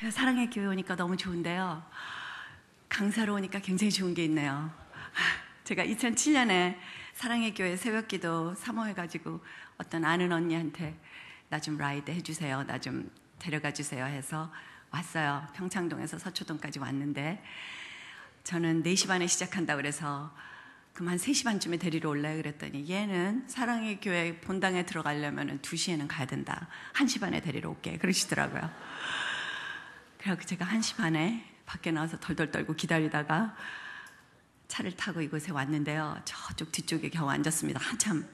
제가 사랑의 교회 오니까 너무 좋은데요. 강사로 오니까 굉장히 좋은 게 있네요. 제가 2007년에 사랑의 교회 새벽 기도 사모해가지고 어떤 아는 언니한테 나 좀 라이드 해주세요. 나 좀 데려가 주세요. 해서 왔어요. 평창동에서 서초동까지 왔는데 저는 4시 반에 시작한다 그래서 그만 3시 반쯤에 데리러 올래 그랬더니 얘는 사랑의 교회 본당에 들어가려면 2시에는 가야 된다. 1시 반에 데리러 올게. 그러시더라고요. 그래서 제가 한시 반에 밖에 나와서 덜덜 떨고 기다리다가 차를 타고 이곳에 왔는데요. 저쪽 뒤쪽에 겨우 앉았습니다. 한참.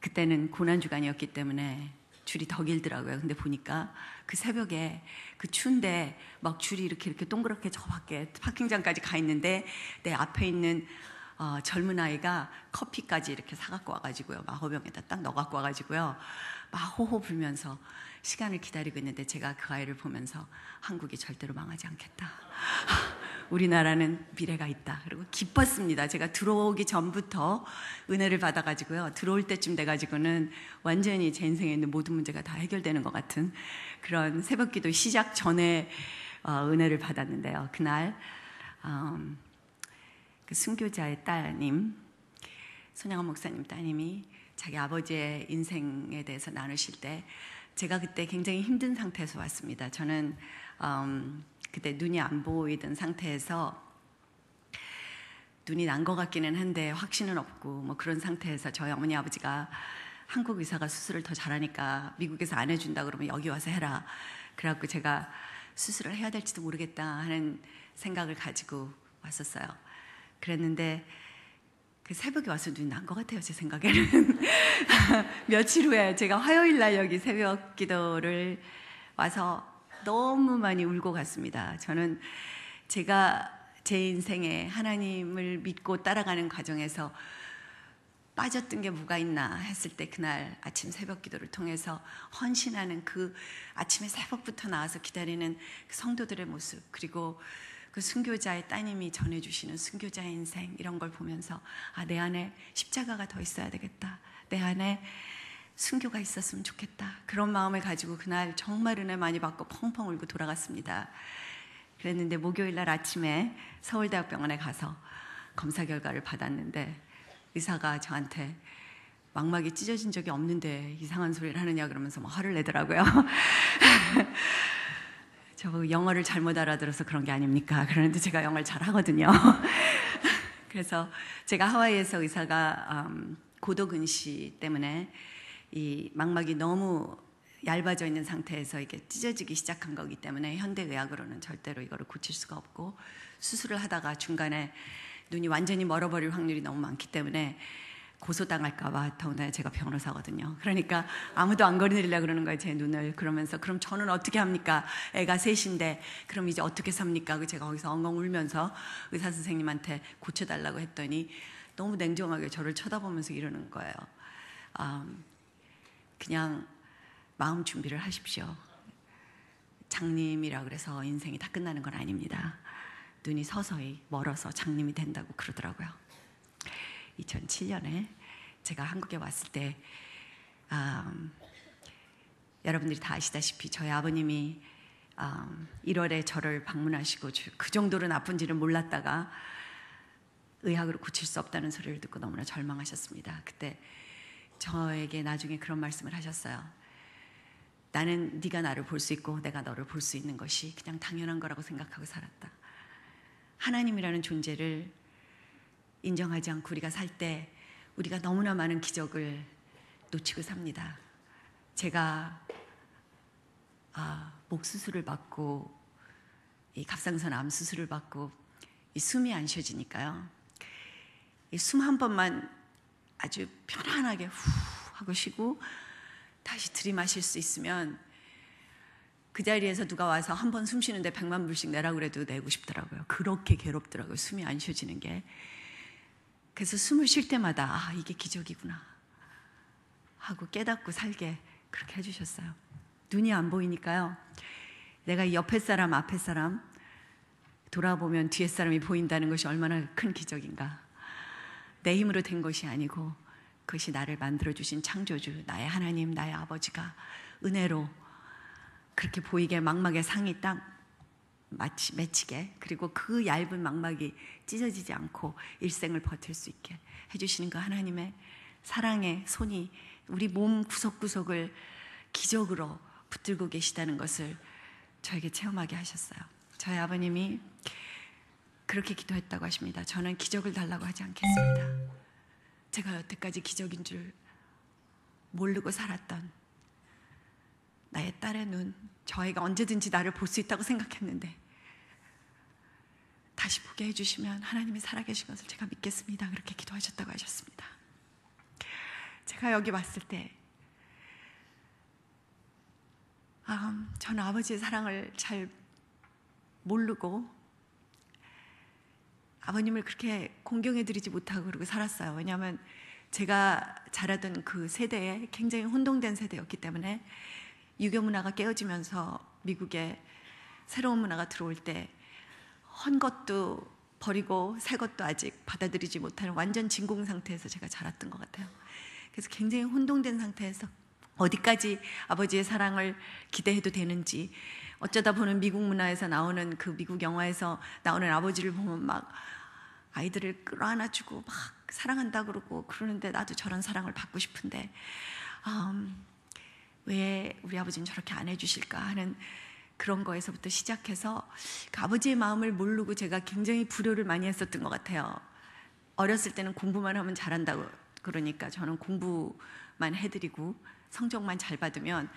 그때는 고난주간이었기 때문에 줄이 더 길더라고요. 근데 보니까 그 새벽에 그 추운데 막 줄이 이렇게 이렇게 동그랗게 저 밖에 파킹장까지 가 있는데 내 앞에 있는 어, 젊은 아이가 커피까지 이렇게 사갖고 와가지고요. 마호병에다 딱 넣어갖고 와가지고요. 막 호호 불면서 시간을 기다리고 있는데 제가 그 아이를 보면서 한국이 절대로 망하지 않겠다. 우리나라는 미래가 있다. 그리고 기뻤습니다. 제가 들어오기 전부터 은혜를 받아가지고요. 들어올 때쯤 돼가지고는 완전히 제 인생에 있는 모든 문제가 다 해결되는 것 같은 그런 새벽 기도 시작 전에 어, 은혜를 받았는데요. 그날, 음, 그 순교자의 따님, 손양원 목사님 따님이 자기 아버지의 인생에 대해서 나누실 때 제가 그때 굉장히 힘든 상태에서 왔습니다. 저는 음, 그때 눈이 안 보이던 상태에서 눈이 난 것 같기는 한데 확신은 없고 뭐 그런 상태에서 저희 어머니 아버지가 한국 의사가 수술을 더 잘하니까 미국에서 안 해준다 그러면 여기 와서 해라. 그래갖고 제가 수술을 해야 될지도 모르겠다 하는 생각을 가지고 왔었어요. 그랬는데 그 새벽에 와서 눈이 난 것 같아요, 제 생각에는. 며칠 후에 제가 화요일 날 여기 새벽 기도를 와서 너무 많이 울고 갔습니다. 저는 제가 제 인생에 하나님을 믿고 따라가는 과정에서 빠졌던 게 뭐가 있나 했을 때 그날 아침 새벽 기도를 통해서 헌신하는 그 아침에 새벽부터 나와서 기다리는 그 성도들의 모습 그리고 그 순교자의 따님이 전해주시는 순교자 인생 이런 걸 보면서 아, 내 안에 십자가가 더 있어야 되겠다. 내 안에 순교가 있었으면 좋겠다. 그런 마음을 가지고 그날 정말 은혜 많이 받고 펑펑 울고 돌아갔습니다. 그랬는데 목요일 날 아침에 서울대학병원에 가서 검사 결과를 받았는데 의사가 저한테 망막이 찢어진 적이 없는데 이상한 소리를 하느냐 그러면서 막 화를 내더라고요. 저 영어를 잘못 알아들어서 그런 게 아닙니까? 그런데 제가 영어를 잘하거든요. 그래서 제가 하와이에서 의사가 음, 고도근시 때문에 이 망막이 너무 얇아져 있는 상태에서 이게 찢어지기 시작한 거기 때문에 현대의학으로는 절대로 이거를 고칠 수가 없고 수술을 하다가 중간에 눈이 완전히 멀어버릴 확률이 너무 많기 때문에 고소당할까봐 더군다나 제가 변호사거든요. 그러니까 아무도 안 건드리려 그러는 거예요, 제 눈을. 그러면서 그럼 저는 어떻게 합니까? 애가 셋인데 그럼 이제 어떻게 삽니까? 제가 거기서 엉엉 울면서 의사 선생님한테 고쳐달라고 했더니 너무 냉정하게 저를 쳐다보면서 이러는 거예요. 음, 그냥 마음 준비를 하십시오. 장님이라 그래서 인생이 다 끝나는 건 아닙니다. 눈이 서서히 멀어서 장님이 된다고 그러더라고요. 2007년에 제가 한국에 왔을 때 음, 여러분들이 다 아시다시피 저희 아버님이 음, 1월에 저를 방문하시고 그 정도로 나쁜지는 몰랐다가 의학으로 고칠 수 없다는 소리를 듣고 너무나 절망하셨습니다. 그때 저에게 나중에 그런 말씀을 하셨어요. 나는 네가 나를 볼 수 있고 내가 너를 볼 수 있는 것이 그냥 당연한 거라고 생각하고 살았다. 하나님이라는 존재를 인정하지 않고 우리가 살 때 우리가 너무나 많은 기적을 놓치고 삽니다. 제가 아, 목 수술을 받고 이 갑상선 암 수술을 받고 이 숨이 안 쉬어지니까요. 숨 한 번만 아주 편안하게 후 하고 쉬고 다시 들이마실 수 있으면 그 자리에서 누가 와서 한 번 숨 쉬는데 백만 불씩 내라고 그래도 내고 싶더라고요. 그렇게 괴롭더라고요. 숨이 안 쉬어지는 게. 그래서 숨을 쉴 때마다 아, 이게 기적이구나 하고 깨닫고 살게 그렇게 해주셨어요. 눈이 안 보이니까요. 내가 옆에 사람, 앞에 사람 돌아보면 뒤에 사람이 보인다는 것이 얼마나 큰 기적인가. 내 힘으로 된 것이 아니고 그것이 나를 만들어 주신 창조주, 나의 하나님, 나의 아버지가 은혜로 그렇게 보이게 망막의 상이 땅 마치 맺히게 그리고 그 얇은 망막이 찢어지지 않고 일생을 버틸 수 있게 해주시는 그 하나님의 사랑의 손이 우리 몸 구석구석을 기적으로 붙들고 계시다는 것을 저에게 체험하게 하셨어요. 저희 아버님이 그렇게 기도했다고 하십니다. 저는 기적을 달라고 하지 않겠습니다. 제가 여태까지 기적인 줄 모르고 살았던 나의 딸의 눈, 저희가 언제든지 나를 볼 수 있다고 생각했는데 다시 보게 해주시면 하나님이 살아계신 것을 제가 믿겠습니다. 그렇게 기도하셨다고 하셨습니다. 제가 여기 왔을 때, 아, 저는 아버지의 사랑을 잘 모르고 아버님을 그렇게 공경해드리지 못하고 그러고 살았어요. 왜냐하면 제가 자라던 그 세대에 굉장히 혼동된 세대였기 때문에 유교 문화가 깨어지면서 미국에 새로운 문화가 들어올 때헌 것도 버리고 새 것도 아직 받아들이지 못하는 완전 진공 상태에서 제가 자랐던 것 같아요. 그래서 굉장히 혼동된 상태에서 어디까지 아버지의 사랑을 기대해도 되는지 어쩌다 보는 미국 문화에서 나오는 그 미국 영화에서 나오는 아버지를 보면 막 아이들을 끌어안아주고 막 사랑한다 그러고 그러는데 나도 저런 사랑을 받고 싶은데 음, 왜 우리 아버지는 저렇게 안 해주실까 하는 그런 거에서부터 시작해서 그 아버지의 마음을 모르고 제가 굉장히 불효를 많이 했었던 것 같아요. 어렸을 때는 공부만 하면 잘한다고 그러니까 저는 공부만 해드리고 성적만 잘 받으면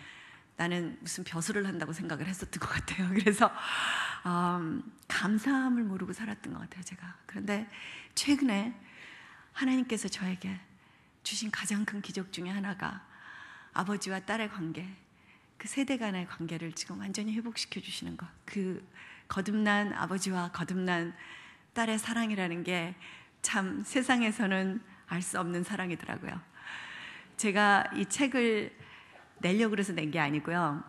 나는 무슨 벼슬을 한다고 생각을 했었던 것 같아요. 그래서 음, 감사함을 모르고 살았던 것 같아요, 제가. 그런데 최근에 하나님께서 저에게 주신 가장 큰 기적 중의 하나가 아버지와 딸의 관계, 그 세대 간의 관계를 지금 완전히 회복시켜 주시는 것. 그 거듭난 아버지와 거듭난 딸의 사랑이라는 게 참 세상에서는 알 수 없는 사랑이더라고요. 제가 이 책을 내려고 그래서 낸 게 아니고요.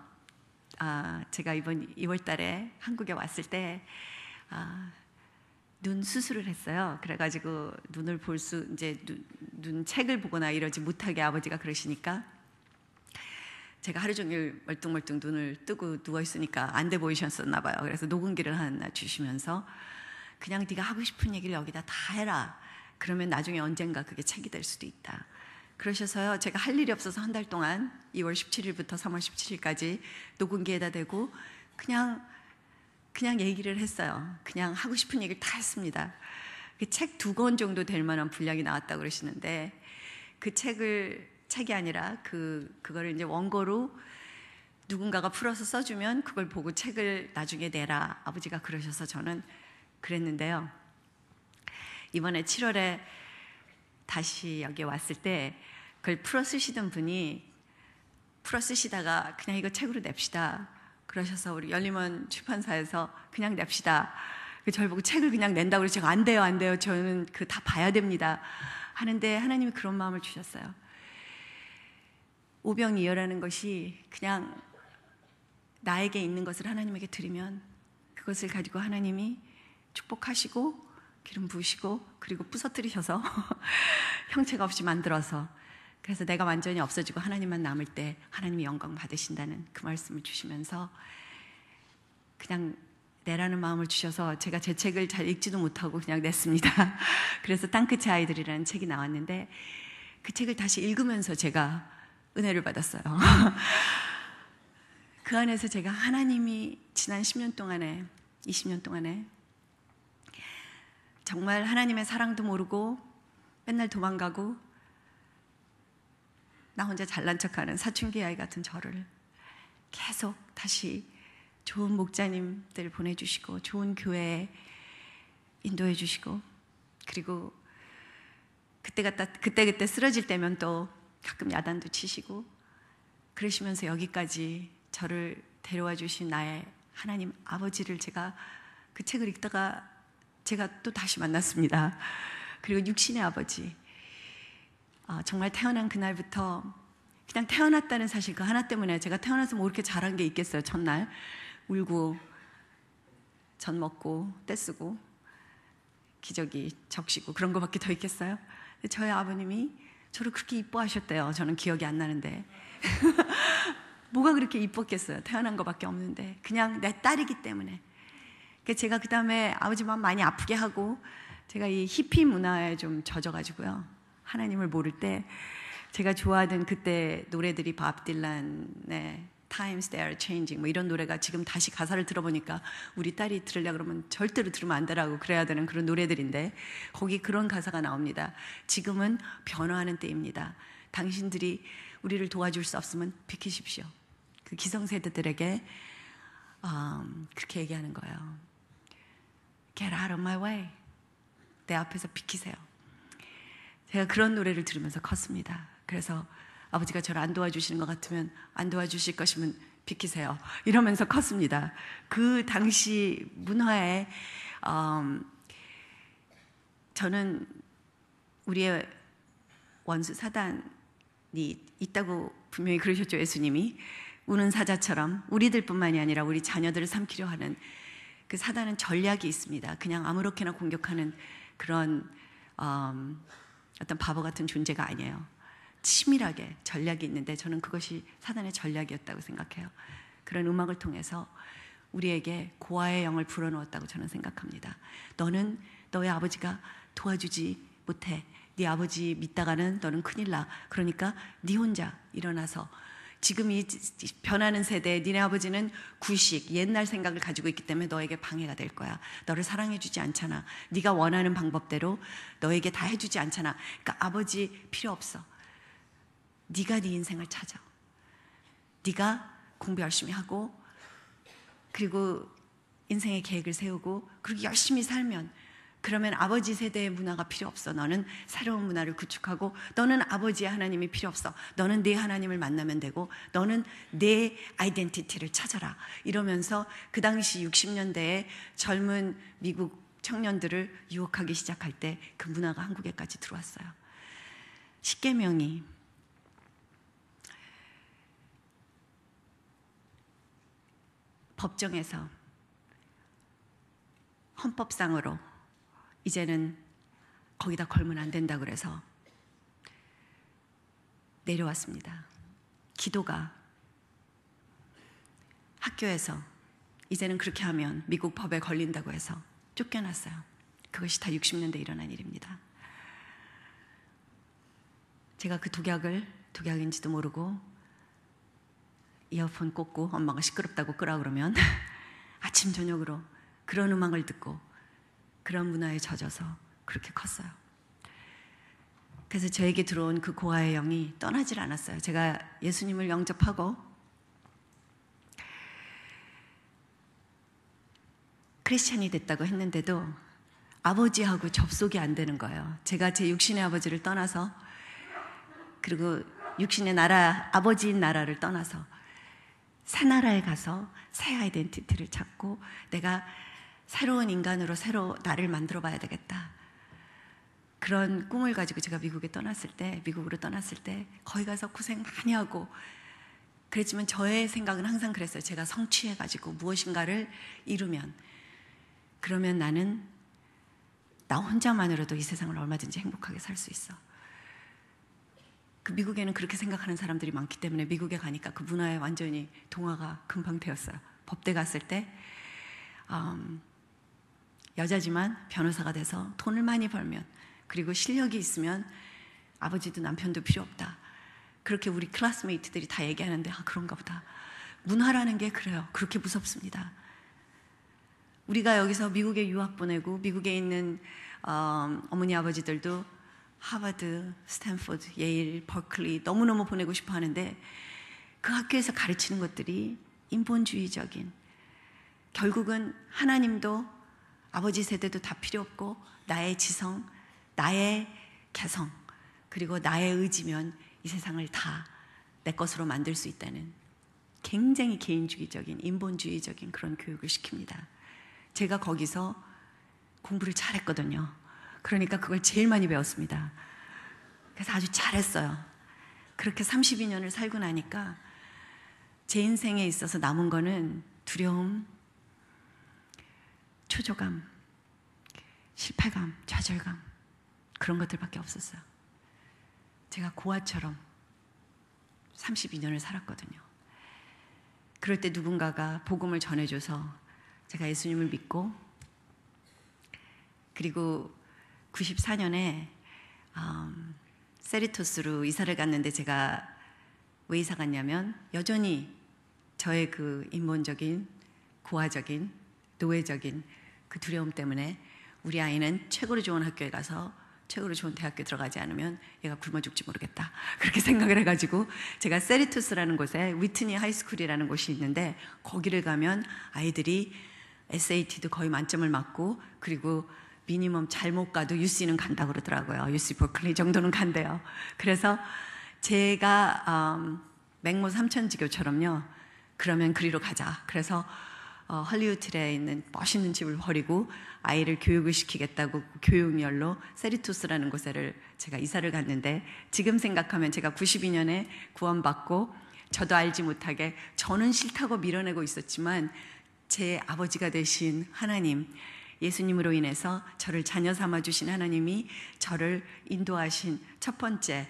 아, 제가 이번 2월 달에 한국에 왔을 때, 아, 눈 수술을 했어요. 그래가지고 눈을 볼 수, 이제 눈, 눈 책을 보거나 이러지 못하게 아버지가 그러시니까 제가 하루 종일 멀뚱멀뚱 눈을 뜨고 누워 있으니까 안 돼 보이셨었나 봐요. 그래서 녹음기를 하나 주시면서 그냥 네가 하고 싶은 얘기를 여기다 다 해라. 그러면 나중에 언젠가 그게 책이 될 수도 있다. 그러셔서요. 제가 할 일이 없어서 한 달 동안 2월 17일부터 3월 17일까지 녹음기에다 대고 그냥 그냥 얘기를 했어요. 그냥 하고 싶은 얘기를 다 했습니다. 그 책 두 권 정도 될 만한 분량이 나왔다고 그러시는데 그 책을 책이 아니라 그 그거를 이제 원고로 누군가가 풀어서 써주면 그걸 보고 책을 나중에 내라 아버지가 그러셔서 저는 그랬는데요. 이번에 7월에 다시 여기 왔을 때 그걸 풀어 쓰시던 분이 풀어 쓰시다가 그냥 이거 책으로 냅시다 그러셔서 우리 열림원 출판사에서 그냥 냅시다. 그 저를 보고 책을 그냥 낸다고 그래서 제가 안 돼요, 안 돼요. 저는 그 다 봐야 됩니다. 하는데 하나님이 그런 마음을 주셨어요. 오병이어라는 것이 그냥 나에게 있는 것을 하나님에게 드리면 그것을 가지고 하나님이 축복하시고 기름 부으시고 그리고 부서뜨리셔서 형체가 없이 만들어서 그래서 내가 완전히 없어지고 하나님만 남을 때 하나님이 영광 받으신다는 그 말씀을 주시면서 그냥 내라는 마음을 주셔서 제가 제 책을 잘 읽지도 못하고 그냥 냈습니다. 그래서 땅끝의 아이들이라는 책이 나왔는데 그 책을 다시 읽으면서 제가 은혜를 받았어요. 그 안에서 제가 하나님이 지난 10년 동안에, 20년 동안에 정말 하나님의 사랑도 모르고 맨날 도망가고 나 혼자 잘난 척하는 사춘기 아이 같은 저를 계속 다시 좋은 목자님들 보내주시고 좋은 교회에 인도해 주시고 그리고 그때 그때 그때 쓰러질 때면 또 가끔 야단도 치시고 그러시면서 여기까지 저를 데려와 주신 나의 하나님 아버지를 제가 그 책을 읽다가 제가 또 다시 만났습니다. 그리고 육신의 아버지. 아, 정말 태어난 그날부터 그냥 태어났다는 사실 그 하나 때문에 제가 태어나서 뭐 이렇게 잘한 게 있겠어요. 첫날 울고 전 먹고 떼쓰고 기저귀 적시고 그런 거밖에 더 있겠어요. 저희 아버님이 저를 그렇게 이뻐하셨대요. 저는 기억이 안 나는데. 뭐가 그렇게 이뻤겠어요. 태어난 것밖에 없는데. 그냥 내 딸이기 때문에. 그러니까 제가 그 다음에 아버지만 많이 아프게 하고 제가 이 히피 문화에 좀 젖어가지고요. 하나님을 모를 때 제가 좋아하던 그때 노래들이 밥 딜란의 times they are changing 뭐 이런 노래가 지금 다시 가사를 들어보니까 우리 딸이 들으려 그러면 절대로 들으면 안 되라고 그래야 되는 그런 노래들인데 거기 그런 가사가 나옵니다. 지금은 변화하는 때입니다. 당신들이 우리를 도와줄 수 없으면 비키십시오. 그 기성세대들에게 음, 그렇게 얘기하는 거예요. Get out of my way. 내 앞에서 비키세요. 제가 그런 노래를 들으면서 컸습니다. 그래서 아버지가 저를 안 도와주시는 것 같으면 안 도와주실 것이면 비키세요. 이러면서 컸습니다. 그 당시 문화에 어, 저는 우리의 원수 사단이 있다고 분명히 그러셨죠 예수님이 우는 사자처럼 우리들뿐만이 아니라 우리 자녀들을 삼키려 하는 그 사단은 전략이 있습니다. 그냥 아무렇게나 공격하는 그런 어, 어떤 바보 같은 존재가 아니에요. 치밀하게 전략이 있는데 저는 그것이 사단의 전략이었다고 생각해요. 그런 음악을 통해서 우리에게 고아의 영을 불어넣었다고 저는 생각합니다. 너는 너의 아버지가 도와주지 못해. 네 아버지 믿다가는 너는 큰일 나. 그러니까 네 혼자 일어나서 지금 이 변하는 세대에 니네 아버지는 구식 옛날 생각을 가지고 있기 때문에 너에게 방해가 될 거야. 너를 사랑해 주지 않잖아. 네가 원하는 방법대로 너에게 다 해주지 않잖아. 그러니까 아버지 필요 없어. 네가 네 인생을 찾아. 네가 공부 열심히 하고 그리고 인생의 계획을 세우고 그렇게 열심히 살면 그러면 아버지 세대의 문화가 필요 없어. 너는 새로운 문화를 구축하고 너는 아버지의 하나님이 필요 없어. 너는 네 하나님을 만나면 되고 너는 네 아이덴티티를 찾아라. 이러면서 그 당시 60년대에 젊은 미국 청년들을 유혹하기 시작할 때 그 문화가 한국에까지 들어왔어요. 십계명이 법정에서 헌법상으로 이제는 거기다 걸면 안 된다 그래서 내려왔습니다. 기도가 학교에서 이제는 그렇게 하면 미국 법에 걸린다고 해서 쫓겨났어요. 그것이 다 60년대 일어난 일입니다. 제가 그 독약을 독약인지도 모르고 이어폰 꽂고 엄마가 시끄럽다고 끄라 그러면 아침 저녁으로 그런 음악을 듣고 그런 문화에 젖어서 그렇게 컸어요. 그래서 저에게 들어온 그 고아의 영이 떠나질 않았어요. 제가 예수님을 영접하고 크리스천이 됐다고 했는데도 아버지하고 접속이 안 되는 거예요. 제가 제 육신의 아버지를 떠나서 그리고 육신의 나라, 아버지인 나라를 떠나서 새나라에 가서 새 아이덴티티를 찾고 내가 새로운 인간으로 새로 나를 만들어 봐야 되겠다. 그런 꿈을 가지고 제가 미국에 떠났을 때, 미국으로 떠났을 때, 거기 가서 고생 많이 하고, 그랬지만 저의 생각은 항상 그랬어요. 제가 성취해가지고 무엇인가를 이루면, 그러면 나는 나 혼자만으로도 이 세상을 얼마든지 행복하게 살 수 있어. 그 미국에는 그렇게 생각하는 사람들이 많기 때문에 미국에 가니까 그 문화에 완전히 동화가 금방 되었어요. 법대 갔을 때 음, 여자지만 변호사가 돼서 돈을 많이 벌면 그리고 실력이 있으면 아버지도 남편도 필요 없다. 그렇게 우리 클래스메이트들이 다 얘기하는데 아 그런가 보다. 문화라는 게 그래요. 그렇게 무섭습니다. 우리가 여기서 미국에 유학 보내고 미국에 있는 어, 어머니 아버지들도 하버드, 스탠포드, 예일, 버클리 너무너무 보내고 싶어 하는데 그 학교에서 가르치는 것들이 인본주의적인 결국은 하나님도 아버지 세대도 다 필요 없고 나의 지성, 나의 개성, 그리고 나의 의지면 이 세상을 다 내 것으로 만들 수 있다는 굉장히 개인주의적인 인본주의적인 그런 교육을 시킵니다. 제가 거기서 공부를 잘했거든요. 그러니까 그걸 제일 많이 배웠습니다. 그래서 아주 잘했어요. 그렇게 32년을 살고 나니까 제 인생에 있어서 남은 거는 두려움, 초조감, 실패감, 좌절감 그런 것들밖에 없었어요. 제가 고아처럼 32년을 살았거든요. 그럴 때 누군가가 복음을 전해줘서 제가 예수님을 믿고 그리고 94년에 음, 세리토스로 이사를 갔는데 제가 왜 이사 갔냐면 여전히 저의 그 인본적인 고아적인 노예적인 그 두려움 때문에 우리 아이는 최고로 좋은 학교에 가서 최고로 좋은 대학교에 들어가지 않으면 얘가 굶어 죽지 모르겠다. 그렇게 생각을 해가지고 제가 세리투스라는 곳에 위트니 하이스쿨이라는 곳이 있는데 거기를 가면 아이들이 SAT도 거의 만점을 맞고 그리고 미니멈 잘못 가도 UC는 간다 그러더라고요. UC 버클리 정도는 간대요. 그래서 제가 음, 맹모 삼천지교처럼요. 그러면 그리로 가자. 그래서 어, 헐리우드에 있는 멋있는 집을 버리고 아이를 교육을 시키겠다고 교육열로 세리투스라는 곳에를 제가 이사를 갔는데 지금 생각하면 제가 92년에 구원받고 저도 알지 못하게 저는 싫다고 밀어내고 있었지만 제 아버지가 되신 하나님 예수님으로 인해서 저를 자녀 삼아 주신 하나님이 저를 인도하신 첫 번째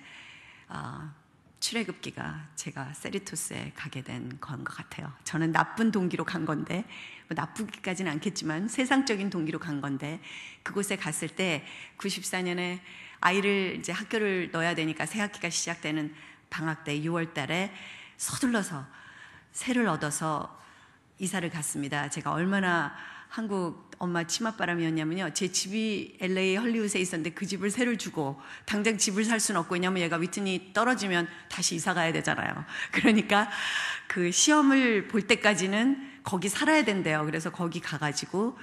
아, 출애굽기가 제가 세리토스에 가게 된 건 것 같아요. 저는 나쁜 동기로 간 건데 뭐 나쁘기까지는 않겠지만 세상적인 동기로 간 건데 그곳에 갔을 때 94년에 아이를 이제 학교를 넣어야 되니까 새 학기가 시작되는 방학 때 6월 달에 서둘러서 새를 얻어서 이사를 갔습니다. 제가 얼마나 한국 엄마 치맛바람이었냐면요. 제 집이 LA 헐리우드에 있었는데 그 집을 새를 주고 당장 집을 살 수는 없고 왜냐면 얘가 위튼이 떨어지면 다시 이사 가야 되잖아요. 그러니까 그 시험을 볼 때까지는 거기 살아야 된대요. 그래서 거기 가가지고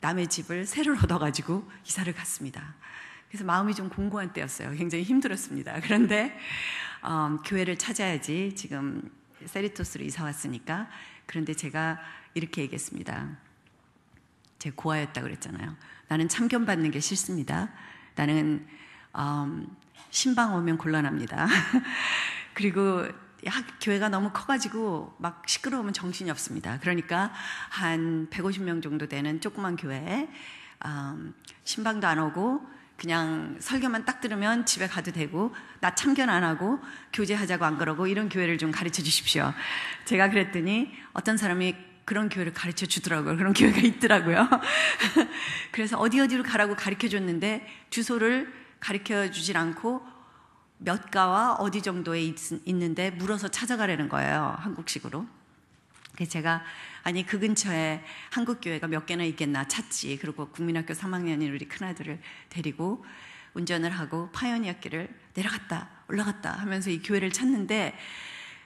남의 집을 새를 얻어가지고 이사를 갔습니다. 그래서 마음이 좀 공고한 때였어요. 굉장히 힘들었습니다. 그런데 음, 교회를 찾아야지 지금 세리토스로 이사 왔으니까 그런데 제가 이렇게 얘기했습니다. 제 고아였다 그랬잖아요. 나는 참견받는 게 싫습니다. 나는 음, 신방 오면 곤란합니다. 그리고 학, 교회가 너무 커가지고 막 시끄러우면 정신이 없습니다. 그러니까 한 150명 정도 되는 조그만 교회에 음, 신방도 안 오고 그냥 설교만 딱 들으면 집에 가도 되고 나 참견 안 하고 교제하자고 안 그러고 이런 교회를 좀 가르쳐 주십시오. 제가 그랬더니 어떤 사람이 그런 교회를 가르쳐 주더라고요. 그런 교회가 있더라고요. 그래서 어디 어디로 가라고 가르쳐 줬는데 주소를 가르쳐 주질 않고 몇 가와 어디 정도에 있, 있는데 물어서 찾아가라는 거예요. 한국식으로. 그래서 제가 아니 그 근처에 한국 교회가 몇 개나 있겠나 찾지. 그리고 국민학교 3학년인 우리 큰아들을 데리고 운전을 하고 파이어니아 길을 내려갔다 올라갔다 하면서 이 교회를 찾는데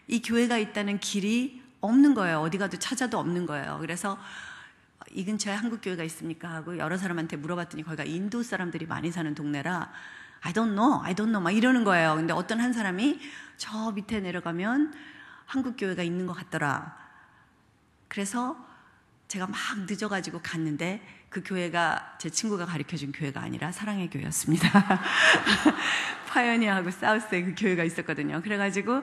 이 교회가 있다는 길이 없는 거예요. 어디 가도 찾아도 없는 거예요. 그래서 이 근처에 한국 교회가 있습니까? 하고 여러 사람한테 물어봤더니 거기가 인도 사람들이 많이 사는 동네라 I don't know, I don't know 막 이러는 거예요. 근데 어떤 한 사람이 저 밑에 내려가면 한국 교회가 있는 것 같더라. 그래서 제가 막 늦어가지고 갔는데 그 교회가 제 친구가 가르쳐준 교회가 아니라 사랑의 교회였습니다. 파연이하고 이 사우스에 그 교회가 있었거든요. 그래가지고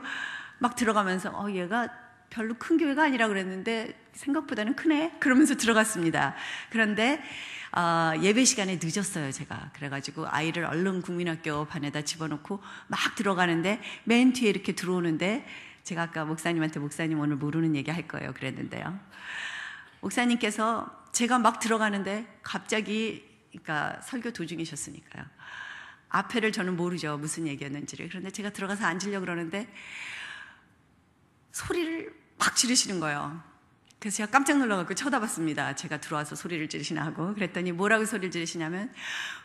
막 들어가면서 어 얘가 별로 큰 교회가 아니라 그랬는데 생각보다는 크네? 그러면서 들어갔습니다. 그런데 어, 예배 시간에 늦었어요, 제가. 그래가지고 아이를 얼른 국민학교 반에다 집어넣고 막 들어가는데 맨 뒤에 이렇게 들어오는데 제가 아까 목사님한테 목사님 오늘 모르는 얘기 할 거예요 그랬는데요. 목사님께서 제가 막 들어가는데 갑자기 그러니까 설교 도중이셨으니까요. 앞에를 저는 모르죠. 무슨 얘기였는지를. 그런데 제가 들어가서 앉으려 그러는데 소리를 막 지르시는 거예요. 그래서 제가 깜짝 놀라갖고 쳐다봤습니다. 제가 들어와서 소리를 지르시나 하고 그랬더니 뭐라고 소리를 지르시냐면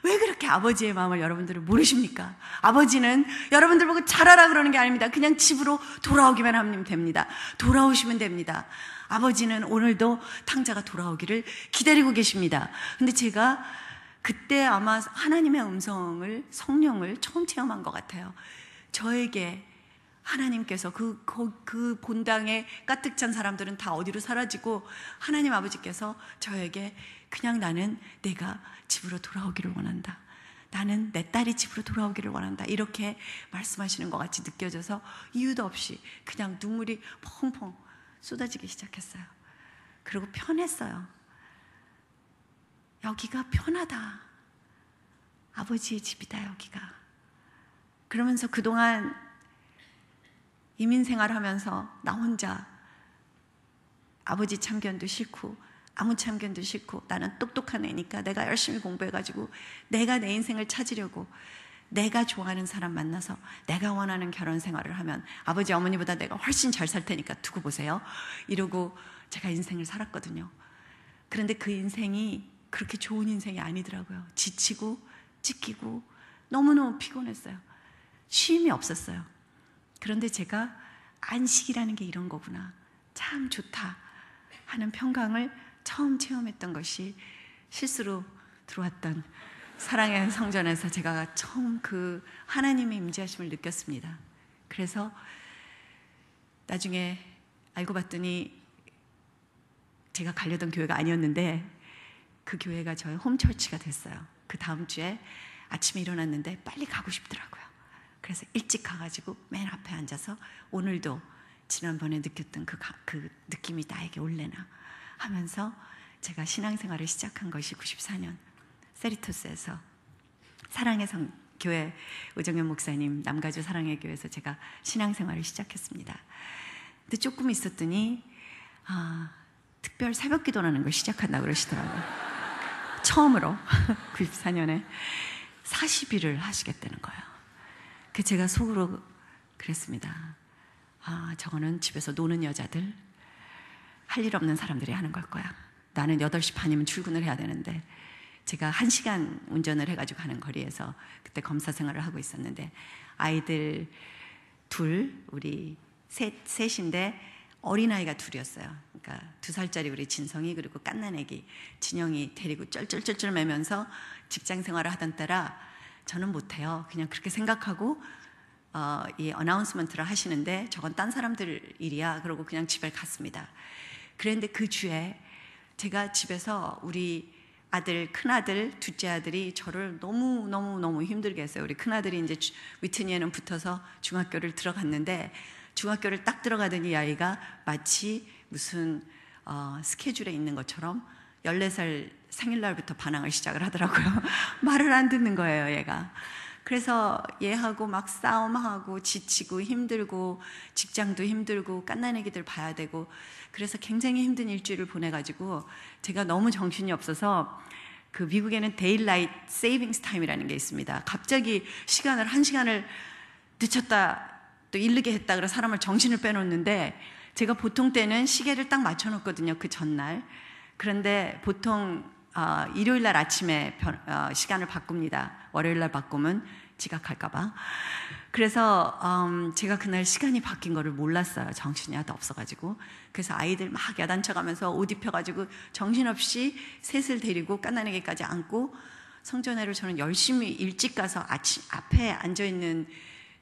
왜 그렇게 아버지의 마음을 여러분들은 모르십니까? 아버지는 여러분들 보고 잘하라 그러는 게 아닙니다. 그냥 집으로 돌아오기만 하면 됩니다. 돌아오시면 됩니다. 아버지는 오늘도 탕자가 돌아오기를 기다리고 계십니다. 근데 제가 그때 아마 하나님의 음성을 성령을 처음 체험한 것 같아요. 저에게 하나님께서 그, 그, 그 본당에 가득찬 사람들은 다 어디로 사라지고 하나님 아버지께서 저에게 그냥 나는 내가 집으로 돌아오기를 원한다. 나는 내 딸이 집으로 돌아오기를 원한다. 이렇게 말씀하시는 것 같이 느껴져서 이유도 없이 그냥 눈물이 펑펑 쏟아지기 시작했어요. 그리고 편했어요. 여기가 편하다. 아버지의 집이다, 여기가. 그러면서 그동안 이민 생활하면서 나 혼자 아버지 참견도 싫고 아무 참견도 싫고 나는 똑똑한 애니까 내가 열심히 공부해가지고 내가 내 인생을 찾으려고 내가 좋아하는 사람 만나서 내가 원하는 결혼 생활을 하면 아버지 어머니보다 내가 훨씬 잘 살 테니까 두고 보세요 이러고 제가 인생을 살았거든요 그런데 그 인생이 그렇게 좋은 인생이 아니더라고요 지치고 찢기고 너무너무 피곤했어요 쉼이 없었어요 그런데 제가 안식이라는 게 이런 거구나. 참 좋다. 하는 평강을 처음 체험했던 것이 실수로 들어왔던 사랑의 성전에서 제가 처음 그 하나님의 임재하심을 느꼈습니다. 그래서 나중에 알고 봤더니 제가 가려던 교회가 아니었는데 그 교회가 저의 홈철치가 됐어요. 그 다음 주에 아침에 일어났는데 빨리 가고 싶더라고요. 그래서 일찍 가가지고 맨 앞에 앉아서 오늘도 지난번에 느꼈던 그, 그 느낌이 나에게 올래나 하면서 제가 신앙생활을 시작한 것이 94년 세리토스에서 사랑의 성 교회 우정현 목사님 남가주 사랑의 교회에서 제가 신앙생활을 시작했습니다. 근데 조금 있었더니 아, 특별 새벽 기도라는 걸 시작한다 그러시더라고요. 처음으로 94년에 40일을 하시겠다는 거예요. 그 제가 속으로 그랬습니다. 아, 저거는 집에서 노는 여자들, 할 일 없는 사람들이 하는 걸 거야. 나는 8시 반이면 출근을 해야 되는데, 제가 1시간 운전을 해가지고 가는 거리에서 그때 검사 생활을 하고 있었는데, 아이들 둘, 우리 셋, 셋인데, 어린아이가 둘이었어요. 그러니까 두 살짜리 우리 진성이 그리고 깐난 애기 진영이 데리고 쩔쩔쩔쩔 매면서 직장 생활을 하던 때라 저는 못해요. 그냥 그렇게 생각하고 어, 이 어나운스먼트를 하시는데 저건 딴 사람들 일이야. 그러고 그냥 집에 갔습니다. 그런데 그 주에 제가 집에서 우리 아들, 큰아들, 둘째 아들이 저를 너무너무너무 힘들게 했어요. 우리 큰아들이 이제 위트니에는 붙어서 중학교를 들어갔는데 중학교를 딱 들어가더니 아이가 마치 무슨 어, 스케줄에 있는 것처럼 14살 생일날부터 반항을 시작을 하더라고요. 말을 안 듣는 거예요, 얘가. 그래서 얘하고 막 싸움하고 지치고 힘들고 직장도 힘들고 깐난 애기들 봐야 되고 그래서 굉장히 힘든 일주일을 보내가지고 제가 너무 정신이 없어서 그 미국에는 데일라이트 세이빙스 타임이라는 게 있습니다. 갑자기 시간을 한 시간을 늦췄다 또 이르게 했다 그래서 사람을 정신을 빼놓는데 제가 보통 때는 시계를 딱 맞춰놓거든요. 그 전날. 그런데 보통 어, 아, 일요일 날 아침에 변, 어, 시간을 바꿉니다. 월요일 날 바꾸면 지각할까봐. 그래서 음, 제가 그날 시간이 바뀐 거를 몰랐어요. 정신이 하나도 없어가지고. 그래서 아이들 막 야단쳐가면서 옷 입혀가지고 정신없이 셋을 데리고 까나에게까지 안고 성전회로 저는 열심히 일찍 가서 아침 앞에 앉아 있는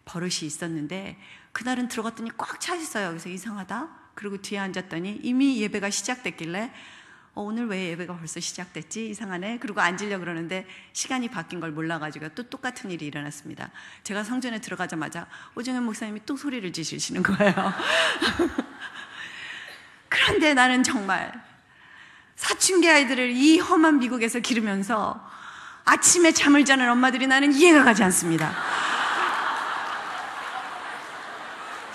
버릇이 있었는데 그날은 들어갔더니 꽉차 있어요. 그래서 이상하다. 그리고 뒤에 앉았더니 이미 예배가 시작됐길래 어, 오늘 왜 예배가 벌써 시작됐지? 이상하네. 그리고 앉으려 그러는데 시간이 바뀐 걸 몰라가지고 또 똑같은 일이 일어났습니다. 제가 성전에 들어가자마자 오정현 목사님이 또 소리를 지르시는 거예요. 그런데 나는 정말 사춘기 아이들을 이 험한 미국에서 기르면서 아침에 잠을 자는 엄마들이 나는 이해가 가지 않습니다.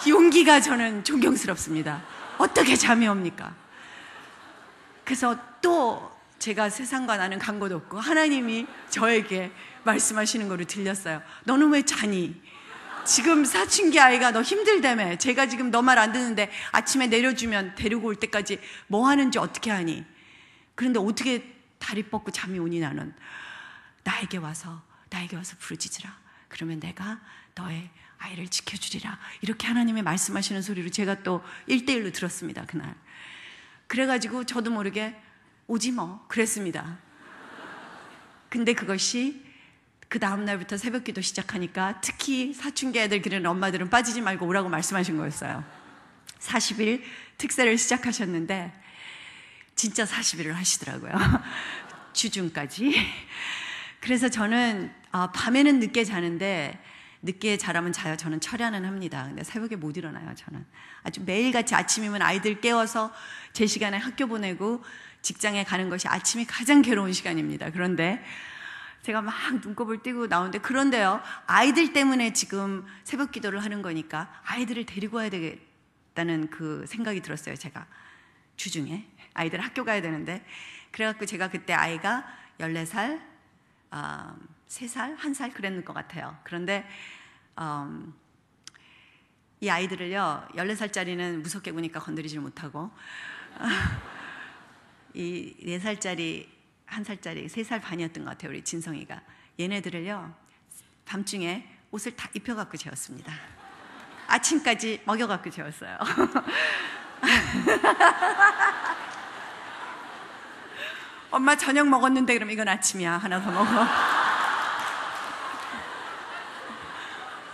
용기가 저는 존경스럽습니다. 어떻게 잠이 옵니까? 그래서 또 제가 세상과 나는 간곳 없고 하나님이 저에게 말씀하시는 거를 들렸어요. 너는 왜 자니? 지금 사춘기 아이가 너 힘들다며. 제가 지금 너 말 안 듣는데 아침에 내려주면 데리고 올 때까지 뭐 하는지 어떻게 하니? 그런데 어떻게 다리 뻗고 잠이 오니 나는? 나에게 와서, 나에게 와서 부르짖으라. 그러면 내가 너의 아이를 지켜주리라. 이렇게 하나님의 말씀하시는 소리를 제가 또일대일로 들었습니다, 그날. 그래가지고 저도 모르게 오지 뭐 그랬습니다. 근데 그것이 그 다음날부터 새벽 기도 시작하니까 특히 사춘기 애들 기르는 엄마들은 빠지지 말고 오라고 말씀하신 거였어요. 40일 특사를 시작하셨는데 진짜 40일을 하시더라고요. 주중까지. 그래서 저는 아, 밤에는 늦게 자는데 늦게 자라면 자요. 저는 철야는 합니다. 근데 새벽에 못 일어나요. 저는 아주 매일같이 아침이면 아이들 깨워서 제 시간에 학교 보내고 직장에 가는 것이 아침이 가장 괴로운 시간입니다. 그런데 제가 막 눈곱을 띄고 나오는데 그런데요 아이들 때문에 지금 새벽 기도를 하는 거니까 아이들을 데리고 와야 되겠다는 그 생각이 들었어요. 제가 주중에 아이들 학교 가야 되는데 그래갖고 제가 그때 아이가 14살. 어, 아, 세 살, 한 살 그랬는 것 같아요. 그런데 음, 이 아이들을요, 14살짜리는 무섭게 구니까 건드리질 못하고, 이 4살짜리, 한살짜리세 살 반이었던 것 같아요, 우리 진성이가. 얘네들을요, 밤중에 옷을 다 입혀갖고 재웠습니다. 아침까지 먹여갖고 재웠어요. 엄마 저녁 먹었는데 그럼 이건 아침이야. 하나 더 먹어.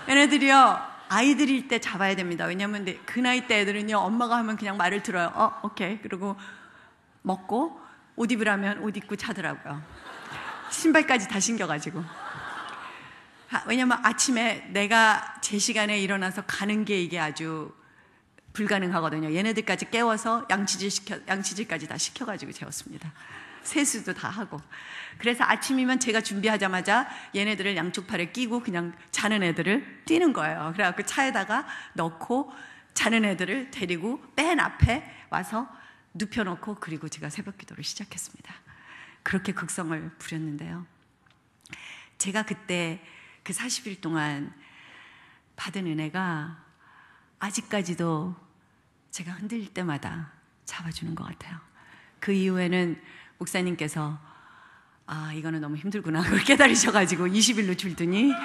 얘네들이요. 아이들일 때 잡아야 됩니다. 왜냐하면 그 나이 때 애들은요. 엄마가 하면 그냥 말을 들어요. 어, 오케이. 그리고 먹고 옷 입으라면 옷 입고 자더라고요 신발까지 다 신겨가지고. 아, 왜냐면 하 아침에 내가 제 시간에 일어나서 가는 게 이게 아주 불가능하거든요. 얘네들까지 깨워서 양치질 시켜, 양치질까지 다 시켜가지고 재웠습니다. 세수도 다 하고. 그래서 아침이면 제가 준비하자마자 얘네들을 양쪽 팔에 끼고 그냥 자는 애들을 뛰는 거예요. 그래갖고 차에다가 넣고 자는 애들을 데리고 뺀 앞에 와서 눕혀놓고 그리고 제가 새벽 기도를 시작했습니다. 그렇게 극성을 부렸는데요. 제가 그때 그 40일 동안 받은 은혜가 아직까지도 제가 흔들릴 때마다 잡아주는 것 같아요. 그 이후에는 목사님께서 아, 이거는 너무 힘들구나. 그걸 깨달으셔가지고 20일로 줄더니.